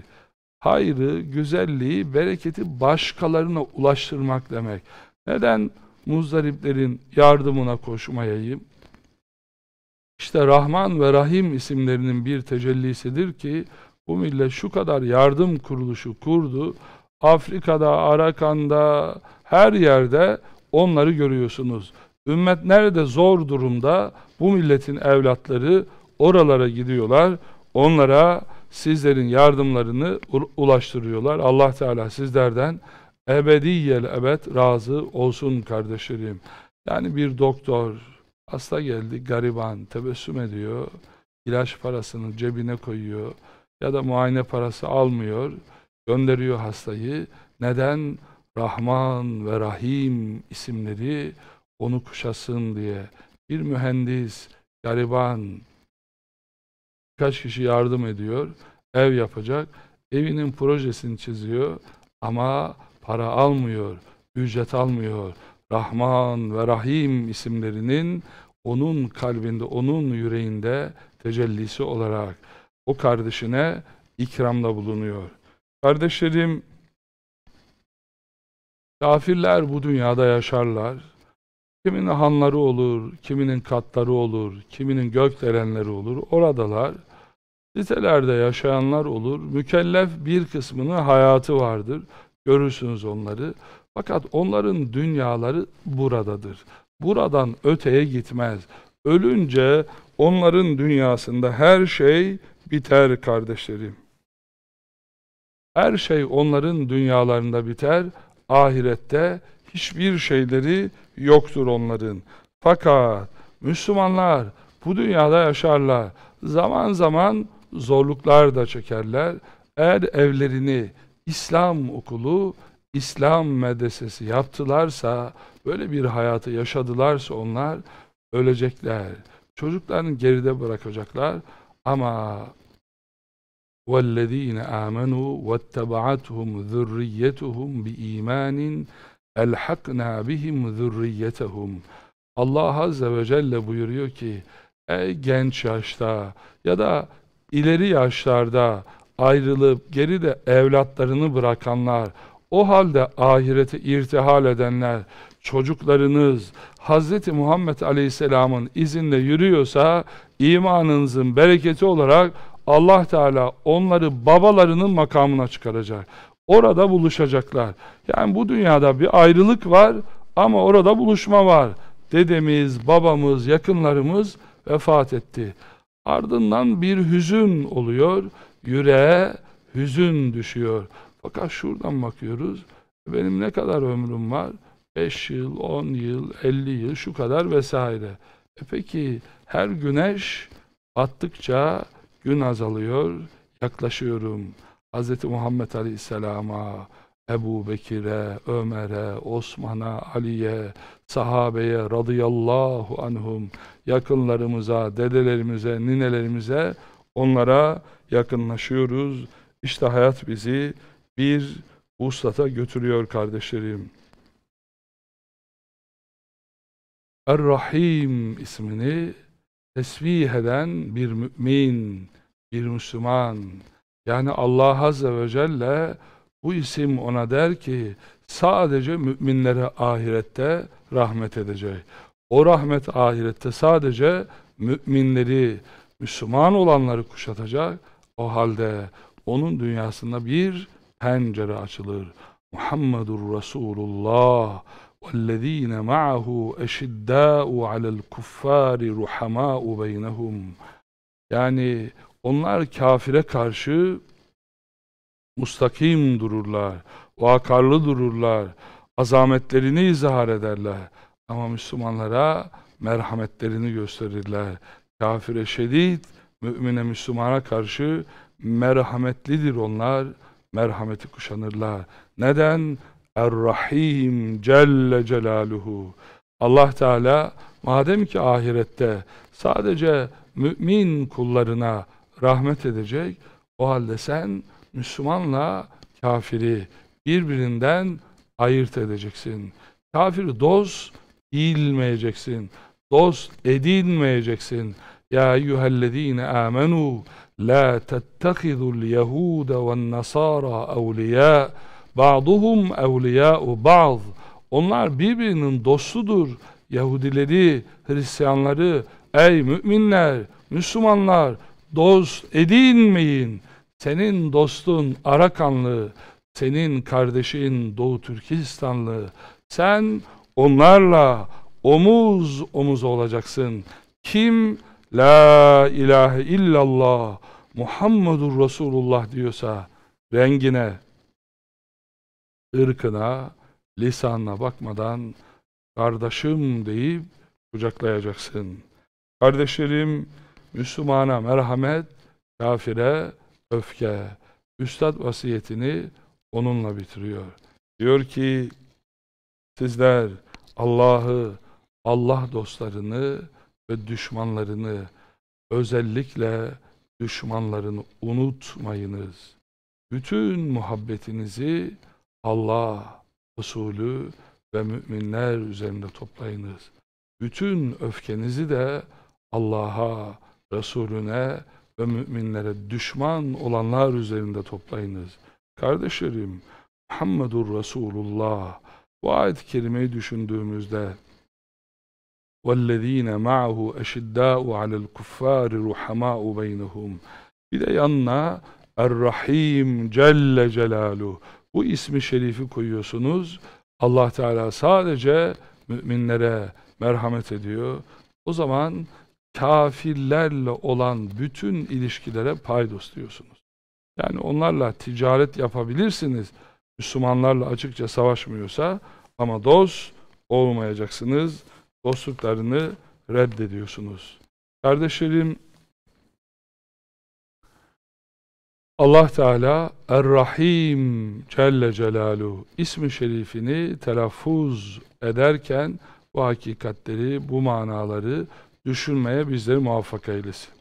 Hayrı, güzelliği, bereketi başkalarına ulaştırmak demek. Neden muzdariplerin yardımına koşmayayım? İşte Rahman ve Rahim isimlerinin bir tecellisidir ki bu millet şu kadar yardım kuruluşu kurdu. Afrika'da, Arakan'da, her yerde onları görüyorsunuz. Ümmet nerede zor durumda bu milletin evlatları oralara gidiyorlar. Onlara sizlerin yardımlarını ulaştırıyorlar. Allah Teala sizlerden ebediyel ebed razı olsun kardeşlerim. Yani bir doktor hasta geldi gariban tebessüm ediyor. ilaç parasını cebine koyuyor ya da muayene parası almıyor. Gönderiyor hastayı. Neden? Rahman ve Rahim isimleri onu kuşasın diye. Bir mühendis, gariban, kaç kişi yardım ediyor. Ev yapacak. Evinin projesini çiziyor. Ama para almıyor, ücret almıyor. Rahman ve Rahim isimlerinin onun kalbinde, onun yüreğinde tecellisi olarak o kardeşine ikramda bulunuyor. Kardeşlerim, kafirler bu dünyada yaşarlar. Kiminin hanları olur, kiminin katları olur, kiminin gökdelenleri olur. Oradalar, sitelerde yaşayanlar olur. Mükellef bir kısmının hayatı vardır. Görürsünüz onları. Fakat onların dünyaları buradadır. Buradan öteye gitmez. Ölünce onların dünyasında her şey biter kardeşlerim. Her şey onların dünyalarında biter. Ahirette hiçbir şeyleri yoktur onların. Fakat Müslümanlar bu dünyada yaşarlar. Zaman zaman zorluklar da çekerler. Eğer evlerini İslam okulu, İslam medresesi yaptılarsa, böyle bir hayatı yaşadılarsa onlar ölecekler. Çocuklarını geride bırakacaklar ama وَالَّذ۪ينَ آمَنُوا وَاتَّبَعَتْهُمْ ذُرِّيَّتُهُمْ بِإِيمَانٍ اَلْحَقْنَا بِهِمْ ذُرِّيَّتَهُمْ Allah Azze ve Celle buyuruyor ki, ey genç yaşta ya da ileri yaşlarda ayrılıp geri de evlatlarını bırakanlar, o halde ahirete irtihal edenler, çocuklarınız Hz. Muhammed Aleyhisselam'ın izinde yürüyorsa imanınızın bereketi olarak Allah Teala onları babalarının makamına çıkaracak. Orada buluşacaklar. Yani bu dünyada bir ayrılık var ama orada buluşma var. Dedemiz, babamız, yakınlarımız vefat etti. Ardından bir hüzün oluyor yüreğe hüzün düşüyor. Fakat şuradan bakıyoruz. Benim ne kadar ömrüm var? 5 yıl, 10 yıl, 50 yıl şu kadar vesaire. E peki her güneş battıkça gün azalıyor, yaklaşıyorum. Hz. Muhammed Aleyhisselam'a, Ebu Bekir'e, Ömer'e, Osman'a, Ali'ye, sahabeye radıyallahu anhum, yakınlarımıza, dedelerimize, ninelerimize onlara yakınlaşıyoruz. İşte hayat bizi bir vuslata götürüyor kardeşlerim. Er-Rahim ismini tesbih eden bir mümin, bir Müslüman, yani Allah Azze ve Celle bu isim ona der ki sadece müminlere ahirette rahmet edecek. O rahmet ahirette sadece müminleri, Müslüman olanları kuşatacak. O halde onun dünyasında bir pencere açılır. Muhammedur Resulullah وَالَّذ۪ينَ مَعَهُ اَشِدَّاءُ عَلَى الْكُفَّارِ رُحَمَاءُ بَيْنَهُمْ Yani onlar kafire karşı mustakim dururlar, vakarlı dururlar, azametlerini izhar ederler. Ama Müslümanlara merhametlerini gösterirler. Kafire şedid, mümine Müslümana karşı merhametlidir onlar. Merhameti kuşanırlar. Neden? Er-Rahim Celle Celaluhu. Allah Teala madem ki ahirette sadece mümin kullarına rahmet edecek, o halde sen Müslümanla kafiri birbirinden ayırt edeceksin. Kafiri dost bilmeyeceksin. Dost edilmeyeceksin. يا أيها الذين آمنوا لا تتخذوا اليهود والنصارى أولياء بعضهم أولياء بعض Onlar birbirinin dostudur. Yahudileri, Hristiyanları, ey müminler, Müslümanlar dost edinmeyin. Senin dostun Arakanlı, senin kardeşin Doğu Türkistanlı. Sen onlarla omuz omuz olacaksın. Kim La ilahe illallah Muhammedur Resulullah diyorsa rengine, ırkına, lisanına bakmadan kardeşim deyip kucaklayacaksın. Kardeşlerim, Müslümana merhamet, kafire öfke. Üstad vasiyetini onunla bitiriyor. Diyor ki, sizler Allah'ı, Allah dostlarını, ve düşmanlarını özellikle düşmanlarını unutmayınız. Bütün muhabbetinizi Allah, Resulü ve müminler üzerinde toplayınız. Bütün öfkenizi de Allah'a, Resulüne ve müminlere düşman olanlar üzerinde toplayınız. Kardeşlerim, Muhammedur Resulullah bu ayet-i kerimeyi düşündüğümüzde وَالَّذ۪ينَ مَعَهُ اَشِدَّاءُ عَلَى الْكُفَّارِ رُحَمَاءُ بَيْنَهُمْ Bir de yanına Er-Rahim Celle Celaluhu bu ismi şerifi koyuyorsunuz. Allah Teala sadece müminlere merhamet ediyor. O zaman kafirlerle olan bütün ilişkilere paydos diyorsunuz. Yani onlarla ticaret yapabilirsiniz. Müslümanlarla açıkça savaşmıyorsa ama dost olmayacaksınız dostluklarını reddediyorsunuz. Kardeşlerim, Allah Teala Er-Rahim Celle Celaluhu ismi şerifini telaffuz ederken bu hakikatleri, bu manaları düşünmeye bizleri muvaffak eylesin.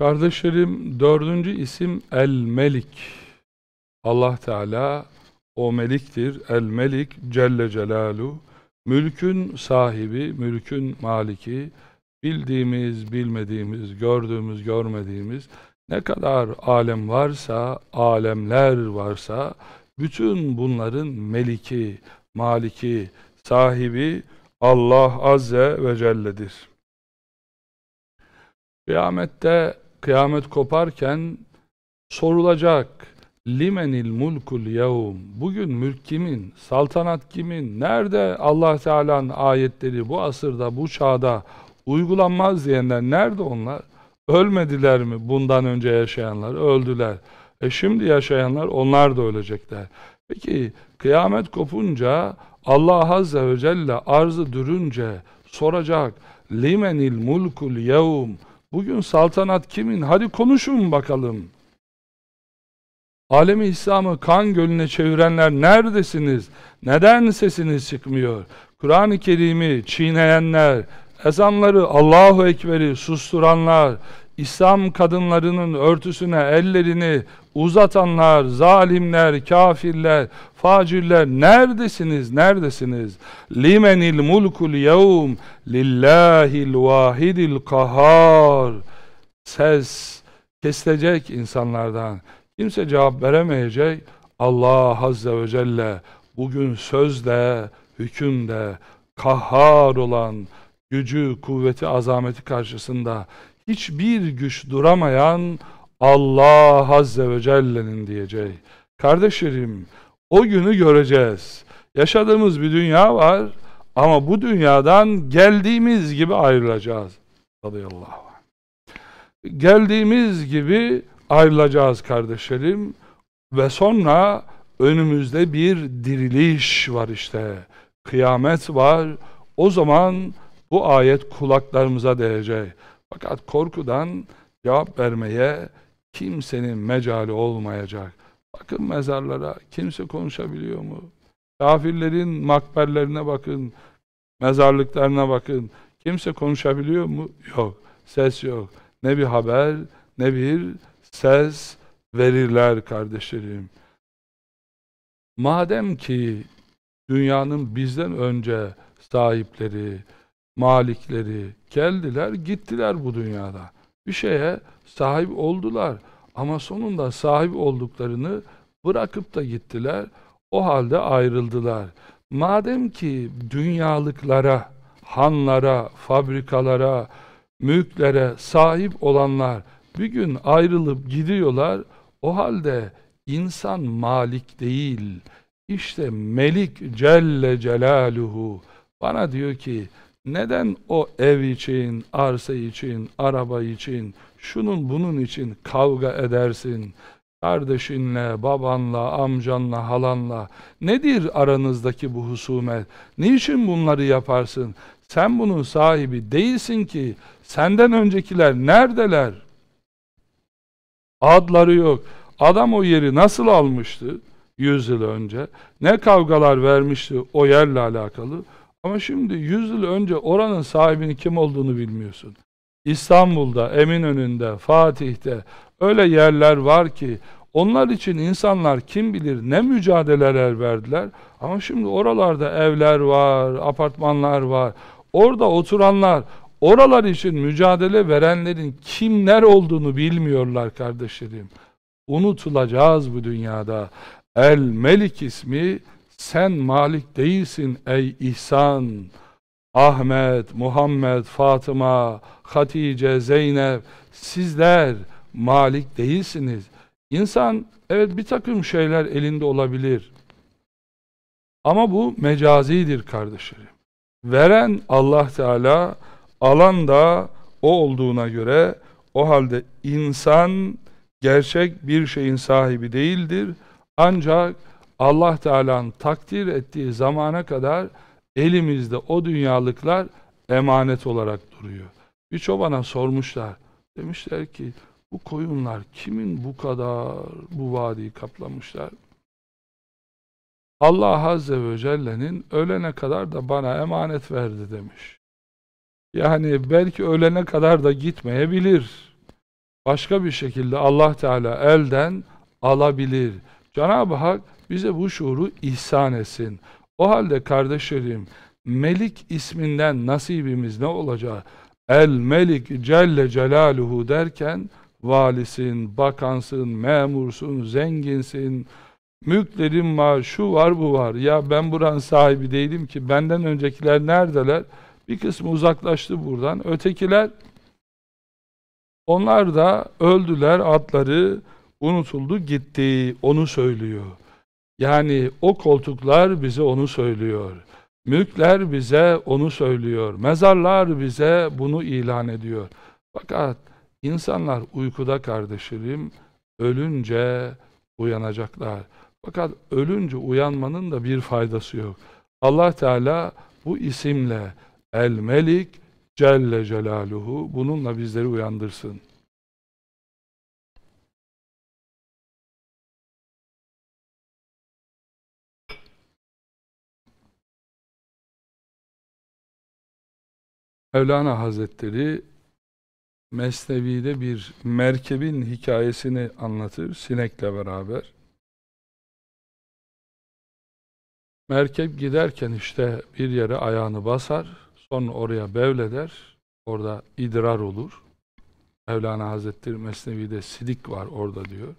Kardeşlerim dördüncü isim El-Melik. Allah Teala o meliktir. El-Melik Celle Celalu. Mülkün sahibi, mülkün maliki. Bildiğimiz, bilmediğimiz, gördüğümüz, görmediğimiz ne kadar alem varsa, alemler varsa bütün bunların meliki, maliki, sahibi Allah Azze ve Celle'dir. Kıyamette kıyamet koparken sorulacak limenil mulkul yevm bugün mülk kimin saltanat kimin nerede Allah Teala'nın ayetleri bu asırda bu çağda uygulanmaz diyenler nerede onlar ölmediler mi bundan önce yaşayanlar öldüler e şimdi yaşayanlar onlar da ölecekler peki kıyamet kopunca Allah Azze ve Celle arzı dürünce soracak limenil mulkul yevm Bugün saltanat kimin? Hadi konuşun bakalım. Alemi İslam'ı kan gölüne çevirenler neredesiniz? Neden sesiniz çıkmıyor? Kur'an-ı Kerim'i çiğneyenler, ezanları Allahu Ekber'i susturanlar, İslam kadınlarının örtüsüne ellerini uzatanlar, zalimler, kafirler, facirler neredesiniz? Neredesiniz? Limenil mulkul yevm lillahil vahidil kahar. Ses kesilecek insanlardan. Kimse cevap veremeyecek. Allah Azze ve Celle bugün sözde, hükümde kahar olan gücü, kuvveti, azameti karşısında hiçbir güç duramayan Allah Azze ve Celle'nin diyeceği. Kardeşlerim o günü göreceğiz. Yaşadığımız bir dünya var ama bu dünyadan geldiğimiz gibi ayrılacağız. Radıyallahu anh. Geldiğimiz gibi ayrılacağız kardeşlerim ve sonra önümüzde bir diriliş var işte. Kıyamet var. O zaman bu ayet kulaklarımıza değecek. Fakat korkudan cevap vermeye kimsenin mecali olmayacak. Bakın mezarlara kimse konuşabiliyor mu? Kafirlerin makberlerine bakın, mezarlıklarına bakın. Kimse konuşabiliyor mu? Yok. Ses yok. Ne bir haber, ne bir ses verirler kardeşlerim. Madem ki dünyanın bizden önce sahipleri, malikleri geldiler gittiler bu dünyada. Bir şeye sahip oldular ama sonunda sahip olduklarını bırakıp da gittiler. O halde ayrıldılar. Madem ki dünyalıklara, hanlara, fabrikalara, mülklere sahip olanlar bir gün ayrılıp gidiyorlar. O halde insan malik değil. İşte Melik Celle Celaluhu bana diyor ki neden o ev için, arsa için, araba için, şunun bunun için kavga edersin? Kardeşinle, babanla, amcanla, halanla nedir aranızdaki bu husumet? Niçin bunları yaparsın? Sen bunun sahibi değilsin ki. Senden öncekiler neredeler? Adları yok. Adam o yeri nasıl almıştı 100 yıl önce? Ne kavgalar vermişti o yerle alakalı? Ama şimdi 100 yıl önce oranın sahibinin kim olduğunu bilmiyorsun. İstanbul'da, Eminönü'nde, Fatih'te öyle yerler var ki onlar için insanlar kim bilir ne mücadeleler verdiler. Ama şimdi oralarda evler var, apartmanlar var. Orada oturanlar oralar için mücadele verenlerin kimler olduğunu bilmiyorlar kardeşlerim. Unutulacağız bu dünyada. El Melik ismi sen malik değilsin ey ihsan. Ahmet, Muhammed, Fatıma, Hatice, Zeynep sizler malik değilsiniz. İnsan evet bir takım şeyler elinde olabilir. Ama bu mecazidir kardeşlerim. Veren Allah Teala, alan da o olduğuna göre o halde insan gerçek bir şeyin sahibi değildir. Ancak Allah Teala'nın takdir ettiği zamana kadar elimizde o dünyalıklar emanet olarak duruyor. Bir çobana sormuşlar. Demişler ki bu koyunlar kimin bu kadar bu vadiyi kaplamışlar? Allah Azze ve Celle'nin ölene kadar da bana emanet verdi demiş. Yani belki ölene kadar da gitmeyebilir. Başka bir şekilde Allah Teala elden alabilir. Cenab-ı Hak bize bu şuuru ihsan etsin. O halde kardeşlerim Melik isminden nasibimiz ne olacak? El Melik Celle Celaluhu derken valisin, bakansın, memursun, zenginsin, mülklerin var, şu var, bu var. Ya ben buranın sahibi değilim ki. Benden öncekiler neredeler? Bir kısmı uzaklaştı buradan. Ötekiler onlar da öldüler, atları unutuldu, gitti. Onu söylüyor. Yani o koltuklar bize onu söylüyor. Mülkler bize onu söylüyor. Mezarlar bize bunu ilan ediyor. Fakat insanlar uykuda kardeşlerim ölünce uyanacaklar. Fakat ölünce uyanmanın da bir faydası yok. Allah Teala bu isimle El Melik Celle Celaluhu bununla bizleri uyandırsın. Mevlana Hazretleri Mesnevi'de bir merkebin hikayesini anlatır sinekle beraber. Merkep giderken işte bir yere ayağını basar, sonra oraya bevleder, orada idrar olur. Mevlana Hazretleri Mesnevi'de sidik var orada diyor.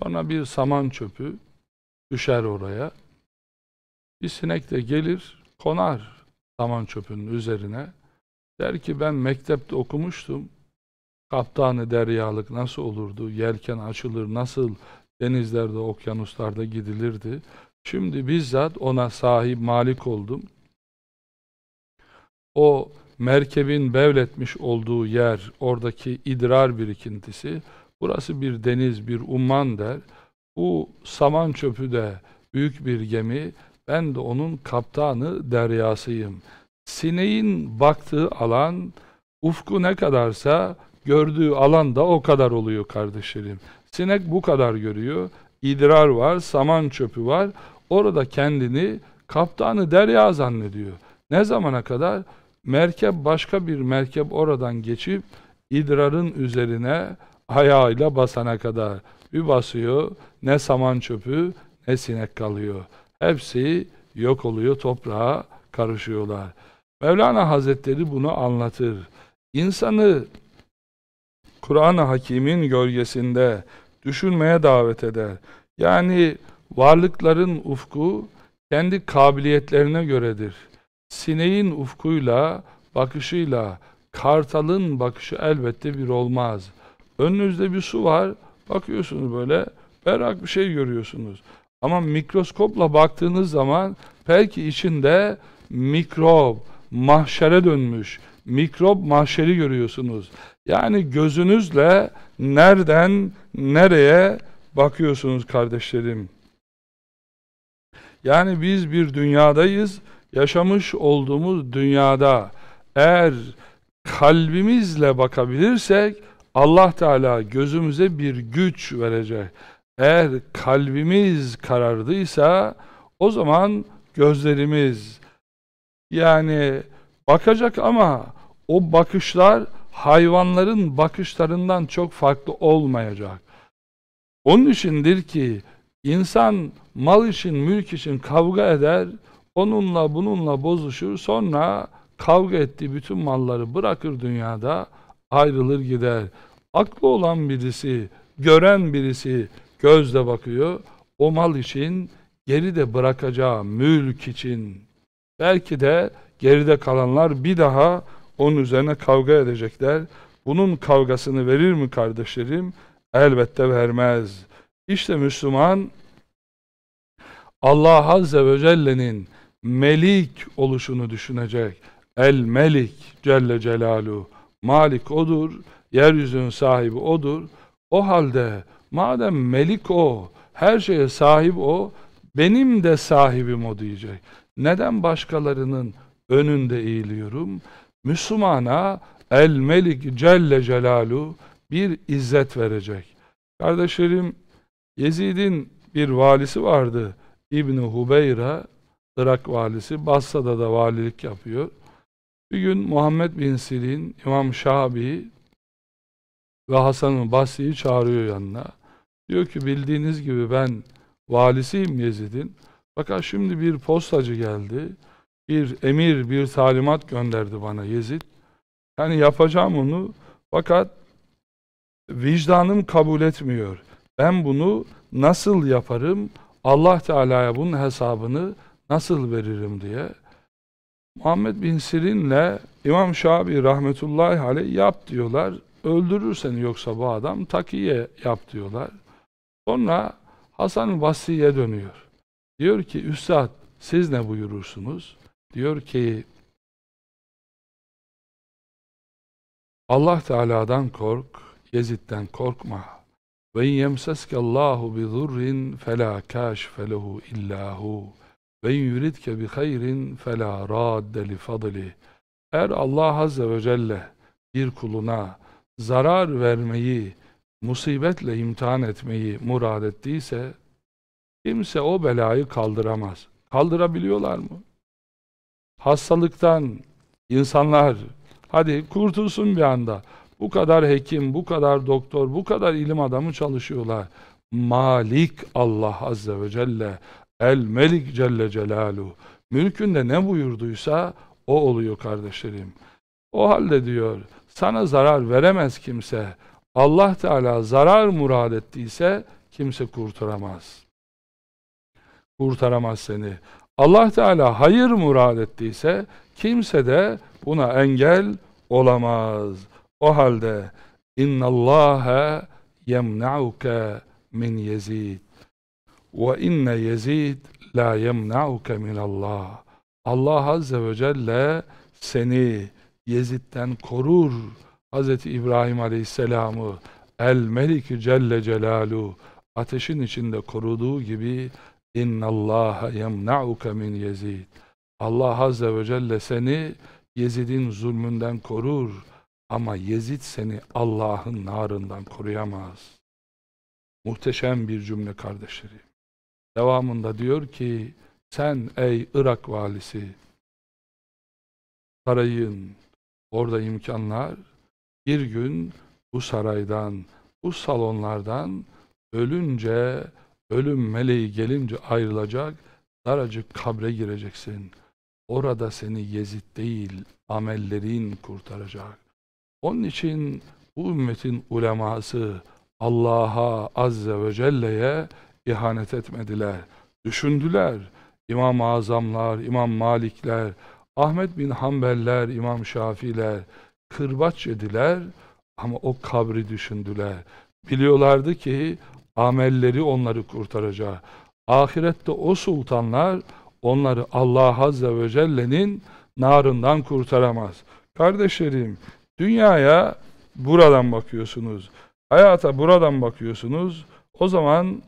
Sonra bir saman çöpü düşer oraya. Bir sinek de gelir, konar saman çöpünün üzerine. Der ki ben mektepte okumuştum. Kaptanı deryalık nasıl olurdu? Yelken açılır nasıl denizlerde, okyanuslarda gidilirdi? Şimdi bizzat ona sahip malik oldum. O merkebin bevletmiş olduğu yer, oradaki idrar birikintisi, burası bir deniz, bir umman der. Bu saman çöpü de büyük bir gemi, ben de onun kaptanı deryasıyım.'' Sineğin baktığı alan, ufku ne kadarsa gördüğü alan da o kadar oluyor kardeşlerim. Sinek bu kadar görüyor. İdrar var, saman çöpü var. Orada kendini kaptanı derya zannediyor. Ne zamana kadar? Merkep başka bir merkep oradan geçip idrarın üzerine ayağıyla basana kadar. Bir basıyor, ne saman çöpü ne sinek kalıyor. Hepsi yok oluyor, toprağa karışıyorlar. Mevlana Hazretleri bunu anlatır. İnsanı Kur'an-ı Hakim'in gölgesinde düşünmeye davet eder. Yani varlıkların ufku kendi kabiliyetlerine göredir. Sineğin ufkuyla, bakışıyla, kartalın bakışı elbette bir olmaz. Önünüzde bir su var, bakıyorsunuz böyle, berrak bir şey görüyorsunuz. Ama mikroskopla baktığınız zaman belki içinde mikrop, mahşere dönmüş. Mikrop mahşeri görüyorsunuz. Yani gözünüzle nereden nereye bakıyorsunuz kardeşlerim. Yani biz bir dünyadayız. Yaşamış olduğumuz dünyada eğer kalbimizle bakabilirsek Allah Teala gözümüze bir güç verecek. Eğer kalbimiz karardıysa o zaman gözlerimiz, yani bakacak ama o bakışlar hayvanların bakışlarından çok farklı olmayacak. Onun içindir ki insan mal için, mülk için kavga eder, onunla bununla bozuşur, sonra kavga ettiği bütün malları bırakır dünyada, ayrılır gider. Aklı olan birisi, gören birisi gözle bakıyor, o mal için, geri de bırakacağı mülk için Belki de geride kalanlar bir daha onun üzerine kavga edecekler. Bunun kavgasını verir mi kardeşlerim? Elbette vermez. İşte Müslüman Allah Azze ve Celle'nin melik oluşunu düşünecek. El Melik Celle Celalu, Malik odur, yeryüzünün sahibi odur. O halde madem melik o, her şeye sahip o, benim de sahibim o diyecek. Neden başkalarının önünde eğiliyorum? Müslümana El Melik Celle Celalu bir izzet verecek. Kardeşlerim Yezid'in bir valisi vardı. İbni Hubeyra, Irak valisi. Basra'da da valilik yapıyor. Bir gün Muhammed bin Sil'in İmam Şabi ve Hasan Basri'yi çağırıyor yanına. Diyor ki bildiğiniz gibi ben valisiyim Yezid'in. Fakat şimdi bir postacı geldi. Bir emir, bir talimat gönderdi bana Yezid. Yani yapacağım onu fakat vicdanım kabul etmiyor. Ben bunu nasıl yaparım? Allah Teala'ya bunun hesabını nasıl veririm diye. Muhammed bin Sirin'le İmam Şabi rahmetullahi aleyh yap diyorlar. Öldürür seni yoksa bu adam takiye yap diyorlar. Sonra Hasan Basri'ye dönüyor. Diyor ki Üstad siz ne buyurursunuz? Diyor ki Allah Teala'dan kork, Yezid'den korkma. Ve in yemseske Allahu bi zurrin fela kâşfe lehu illahu. Ve in yuridke bi hayrin fela radde li fadli. Eğer Allah Azze ve Celle bir kuluna zarar vermeyi, musibetle imtihan etmeyi murad ettiyse Kimse o belayı kaldıramaz. Kaldırabiliyorlar mı? Hastalıktan insanlar hadi kurtulsun bir anda. Bu kadar hekim, bu kadar doktor, bu kadar ilim adamı çalışıyorlar. Malik Allah Azze ve Celle, El Melik Celle Celalu, Mülkünde ne buyurduysa o oluyor kardeşlerim. O halde diyor, sana zarar veremez kimse. Allah Teala zarar murad ettiyse kimse kurtaramaz kurtaramaz seni. Allah Teala hayır murad ettiyse kimse de buna engel olamaz. O halde inna innallâhe yemna'uke min yezid ve inne yezid la yemna'uke min Allah Allah Azze ve Celle seni Yezid'den korur. Hz. İbrahim Aleyhisselam'ı El Melik Celle Celalu ateşin içinde koruduğu gibi اِنَّ Allah يَمْنَعُكَ مِنْ يَزِيدٍ Allah Azze ve Celle seni Yezid'in zulmünden korur ama Yezid seni Allah'ın narından koruyamaz. Muhteşem bir cümle kardeşlerim. Devamında diyor ki sen ey Irak valisi sarayın orada imkanlar bir gün bu saraydan bu salonlardan ölünce Ölüm meleği gelince ayrılacak, daracık kabre gireceksin. Orada seni Yezid değil, amellerin kurtaracak. Onun için bu ümmetin uleması Allah'a Azze ve Celle'ye ihanet etmediler. Düşündüler. i̇mam Azamlar, İmam Malikler, Ahmet bin Hanbeller, İmam Şafiler kırbaç yediler ama o kabri düşündüler. Biliyorlardı ki amelleri onları kurtaracağı. Ahirette o sultanlar onları Allah Azze ve Celle'nin narından kurtaramaz. Kardeşlerim, dünyaya buradan bakıyorsunuz. Hayata buradan bakıyorsunuz. O zaman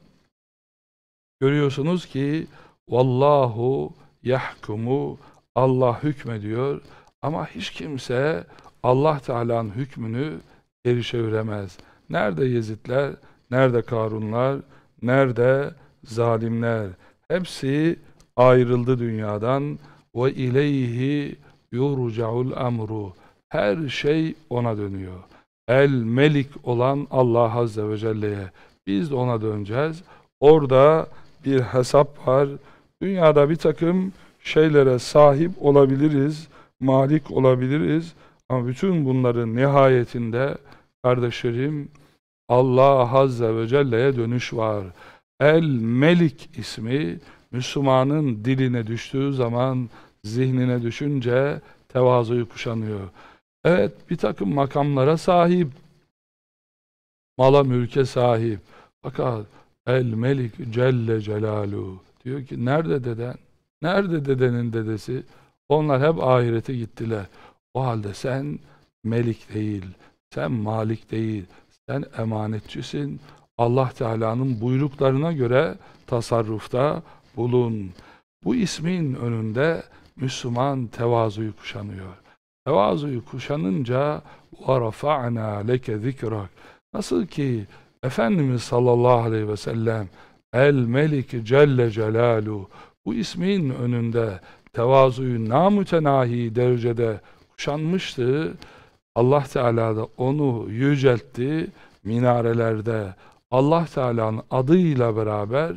görüyorsunuz ki Vallahu yahkumu Allah hükmediyor ama hiç kimse Allah Teala'nın hükmünü geri çeviremez. Nerede Yezidler? Nerede Karunlar? Nerede zalimler? Hepsi ayrıldı dünyadan. Ve ileyhi yurcaul amru. Her şey ona dönüyor. El Melik olan Allah Azze ve Celle'ye. Biz de ona döneceğiz. Orada bir hesap var. Dünyada bir takım şeylere sahip olabiliriz, malik olabiliriz. Ama bütün bunların nihayetinde kardeşlerim, Allah Azze ve Celle'ye dönüş var. El Melik ismi Müslümanın diline düştüğü zaman zihnine düşünce tevazuyu kuşanıyor. Evet bir takım makamlara sahip, mala mülke sahip. Fakat El Melik Celle Celalu diyor ki nerede deden? Nerede dedenin dedesi? Onlar hep ahirete gittiler. O halde sen melik değil, sen malik değil, sen emanetçisin. Allah Teala'nın buyruklarına göre tasarrufta bulun. Bu ismin önünde Müslüman tevazuyu kuşanıyor. Tevazuyu kuşanınca وَرَفَعْنَا لَكَ ذِكْرَكَ Nasıl ki Efendimiz sallallahu aleyhi ve sellem El Melik Celle Celalu bu ismin önünde tevazuyu namütenahi derecede kuşanmıştı. Allah Teala da onu yüceltti minarelerde. Allah Teala'nın adıyla beraber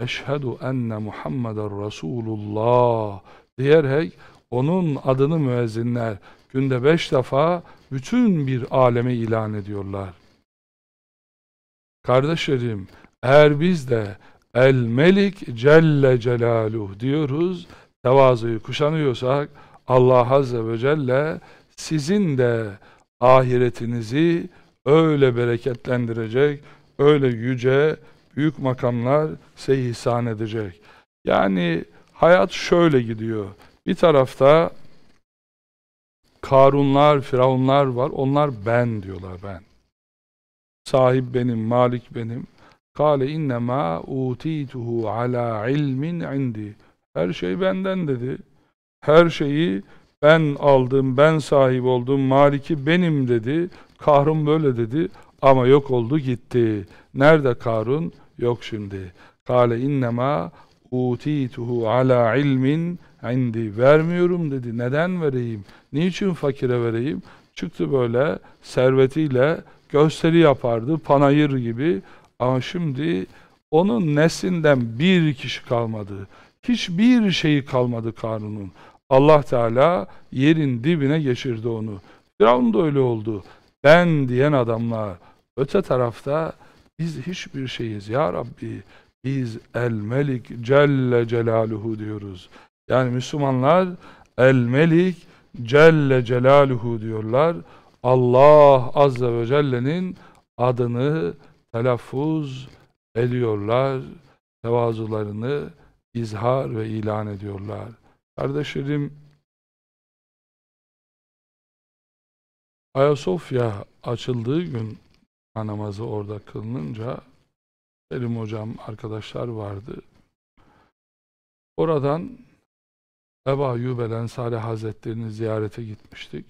Eşhedü enne Muhammeden Resulullah diyerek onun adını müezzinler günde beş defa bütün bir aleme ilan ediyorlar. Kardeşlerim eğer biz de El Melik Celle Celaluhu diyoruz, tevazuyu kuşanıyorsak Allah Azze ve Celle sizin de ahiretinizi öyle bereketlendirecek, öyle yüce, büyük makamlar size ihsan edecek. Yani hayat şöyle gidiyor. Bir tarafta Karunlar, Firavunlar var. Onlar ben diyorlar ben. Sahip benim, malik benim. Kale innema utituhu ala ilmin indi. Her şey benden dedi. Her şeyi ben aldım, ben sahip oldum, Maliki benim dedi, Kahrun böyle dedi ama yok oldu gitti. Nerede Karun? Yok şimdi. Kale innema utituhu ala ilmin indi. Vermiyorum dedi. Neden vereyim? Niçin fakire vereyim? Çıktı böyle servetiyle gösteri yapardı. Panayır gibi. Ama şimdi onun neslinden bir kişi kalmadı. Hiçbir şeyi kalmadı Karun'un. Allah Teala yerin dibine geçirdi onu. Firavun da öyle oldu. Ben diyen adamlar öte tarafta biz hiçbir şeyiz ya Rabbi. Biz El Melik Celle Celaluhu diyoruz. Yani Müslümanlar El Melik Celle Celaluhu diyorlar. Allah Azze ve Celle'nin adını telaffuz ediyorlar. Tevazularını izhar ve ilan ediyorlar. Kardeşlerim Ayasofya açıldığı gün namazı orada kılınınca Selim hocam arkadaşlar vardı. Oradan Eba Ayyub el Hazretlerini ziyarete gitmiştik.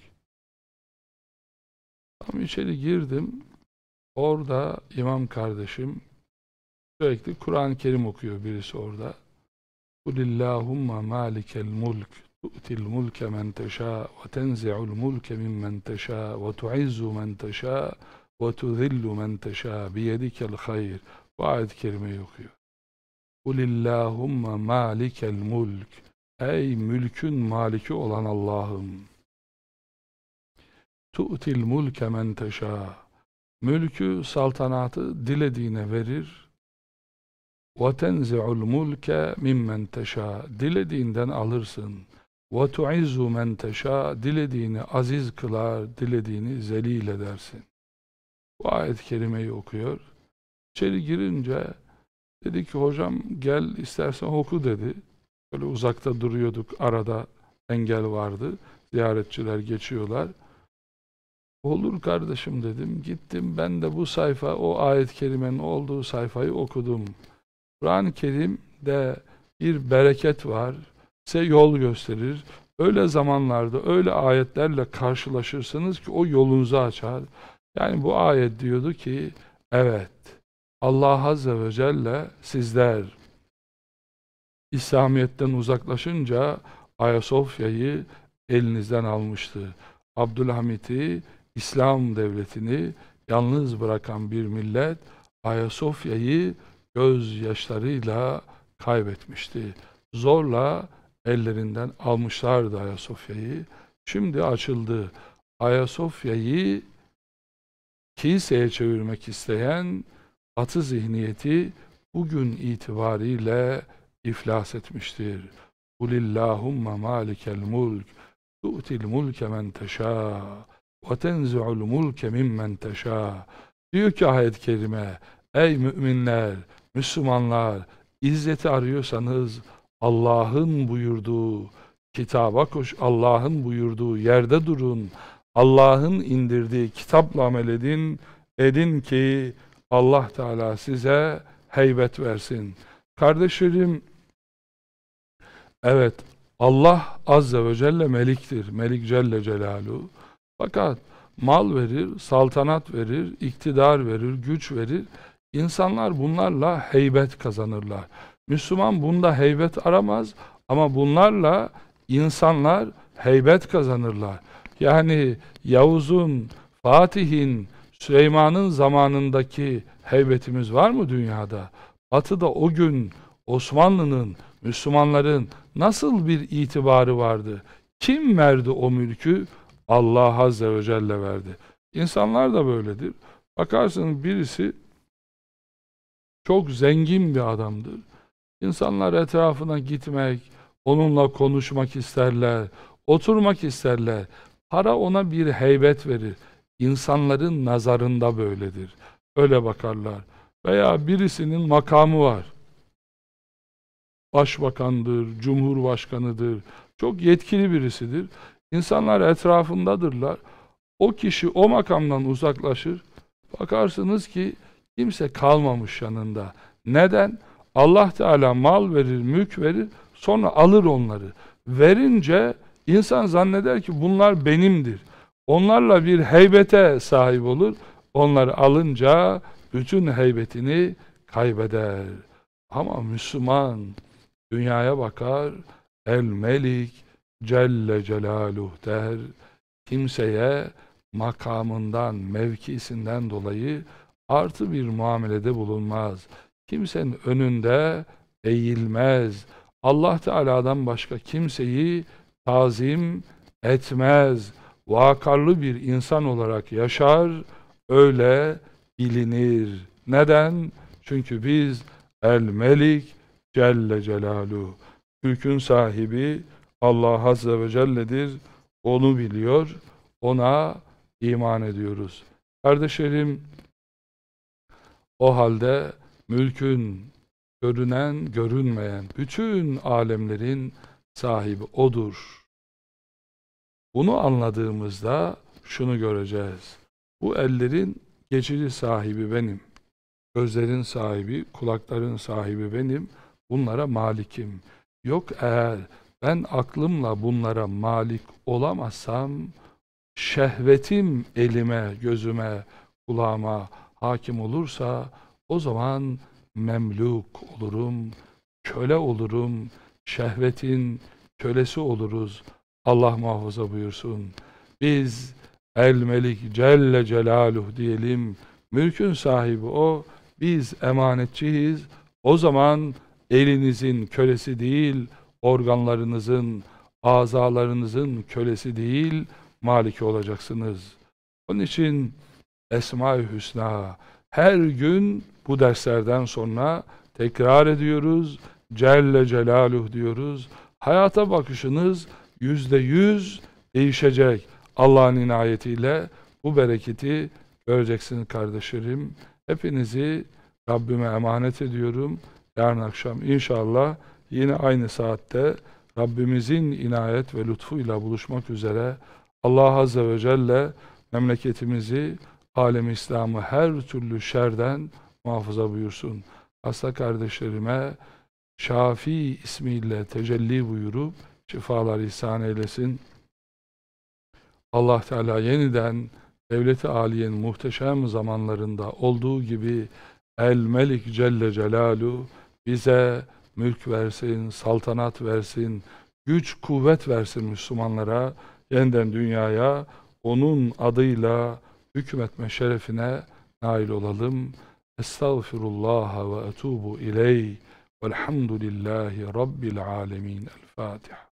Tam içeri girdim. Orada imam kardeşim sürekli Kur'an-ı Kerim okuyor birisi orada. Kulillahumma malikel mulk tu'til mulke men teşâ ve tenzi'ul mulke mimmen teşâ ve tu'izzu men teşâ ve tuzillu men teşâ biyedikel hayr bu ayet-i kerimeyi okuyor. Kulillahumma malikel mulk Ey mülkün maliki olan Allah'ım tu'til mulke men teşâ mülkü saltanatı dilediğine verir وَتَنْزِعُ الْمُلْكَ مِمَّنْ تَشَاءُ Dilediğinden alırsın. وَتُعِزُّ مَنْ تَشَاءُ Dilediğini aziz kılar, dilediğini zelil edersin. Bu ayet-i kerimeyi okuyor. İçeri girince dedi ki hocam gel istersen oku dedi. Böyle uzakta duruyorduk arada engel vardı. Ziyaretçiler geçiyorlar. Olur kardeşim dedim. Gittim ben de bu sayfa o ayet-i kerimenin olduğu sayfayı okudum. Kur'an-ı Kerim'de bir bereket var, size yol gösterir. Öyle zamanlarda öyle ayetlerle karşılaşırsınız ki o yolunuzu açar. Yani bu ayet diyordu ki evet Allah Azze ve Celle sizler İslamiyet'ten uzaklaşınca Ayasofya'yı elinizden almıştı. Abdülhamit'i, İslam devletini yalnız bırakan bir millet Ayasofya'yı gözyaşlarıyla kaybetmişti. Zorla ellerinden almışlardı Ayasofya'yı. Şimdi açıldı. Ayasofya'yı kiliseye çevirmek isteyen Batı zihniyeti bugün itibariyle iflas etmiştir. Kulillahumme malikel mulk tu'til mulke men teşâ ve tenzi'ul mulke mimmen teşâ diyor ki ayet-i kerime ey müminler Müslümanlar izzeti arıyorsanız Allah'ın buyurduğu kitaba koş, Allah'ın buyurduğu yerde durun. Allah'ın indirdiği kitapla amel edin. Edin ki Allah Teala size heybet versin. Kardeşlerim, evet Allah Azze ve Celle meliktir. Melik Celle Celalu. Fakat mal verir, saltanat verir, iktidar verir, güç verir. İnsanlar bunlarla heybet kazanırlar. Müslüman bunda heybet aramaz ama bunlarla insanlar heybet kazanırlar. Yani Yavuz'un, Fatih'in, Süleyman'ın zamanındaki heybetimiz var mı dünyada? Batı'da o gün Osmanlı'nın, Müslümanların nasıl bir itibarı vardı? Kim verdi o mülkü? Allah Azze ve Celle verdi. İnsanlar da böyledir. Bakarsın birisi çok zengin bir adamdır. İnsanlar etrafına gitmek, onunla konuşmak isterler, oturmak isterler. Para ona bir heybet verir. İnsanların nazarında böyledir. Öyle bakarlar. Veya birisinin makamı var. Başbakandır, cumhurbaşkanıdır. Çok yetkili birisidir. İnsanlar etrafındadırlar. O kişi o makamdan uzaklaşır. Bakarsınız ki kimse kalmamış yanında. Neden? Allah Teala mal verir, mülk verir, sonra alır onları. Verince insan zanneder ki bunlar benimdir. Onlarla bir heybete sahip olur. Onları alınca bütün heybetini kaybeder. Ama Müslüman dünyaya bakar, El Melik Celle celaluh der. Kimseye makamından, mevkisinden dolayı artı bir muamelede bulunmaz. Kimsenin önünde eğilmez. Allah Teala'dan başka kimseyi tazim etmez. Vakarlı bir insan olarak yaşar, öyle bilinir. Neden? Çünkü biz El-Melik Celle Celalu, Mülkün sahibi Allah Azze ve Celle'dir. Onu biliyor, ona iman ediyoruz. Kardeşlerim, o halde mülkün görünen, görünmeyen bütün alemlerin sahibi odur. Bunu anladığımızda şunu göreceğiz. Bu ellerin geçici sahibi benim. Gözlerin sahibi, kulakların sahibi benim. Bunlara malikim. Yok eğer ben aklımla bunlara malik olamazsam şehvetim elime, gözüme, kulağıma, hakim olursa o zaman memluk olurum, köle olurum, şehvetin kölesi oluruz. Allah muhafaza buyursun. Biz El Melik Celle Celaluhu diyelim. Mülkün sahibi o. Biz emanetçiyiz. O zaman elinizin kölesi değil, organlarınızın, azalarınızın kölesi değil, maliki olacaksınız. Onun için Esma-i Hüsna. Her gün bu derslerden sonra tekrar ediyoruz. Celle Celaluhu diyoruz. Hayata bakışınız yüzde yüz değişecek. Allah'ın inayetiyle bu bereketi göreceksiniz kardeşlerim. Hepinizi Rabbime emanet ediyorum. Yarın akşam inşallah yine aynı saatte Rabbimizin inayet ve lütfuyla buluşmak üzere Allah Azze ve Celle memleketimizi alem İslam'ı her türlü şerden muhafaza buyursun. Hasta kardeşlerime Şafi ismiyle tecelli buyurup şifalar ihsan eylesin. Allah Teala yeniden devleti aliyenin muhteşem zamanlarında olduğu gibi El Melik Celle Celalu bize mülk versin, saltanat versin, güç kuvvet versin Müslümanlara, yeniden dünyaya onun adıyla hükmetme şerefine nail olalım. Estağfirullah ve etubu ileyh. Velhamdülillahi Rabbil alemin. El Fatiha.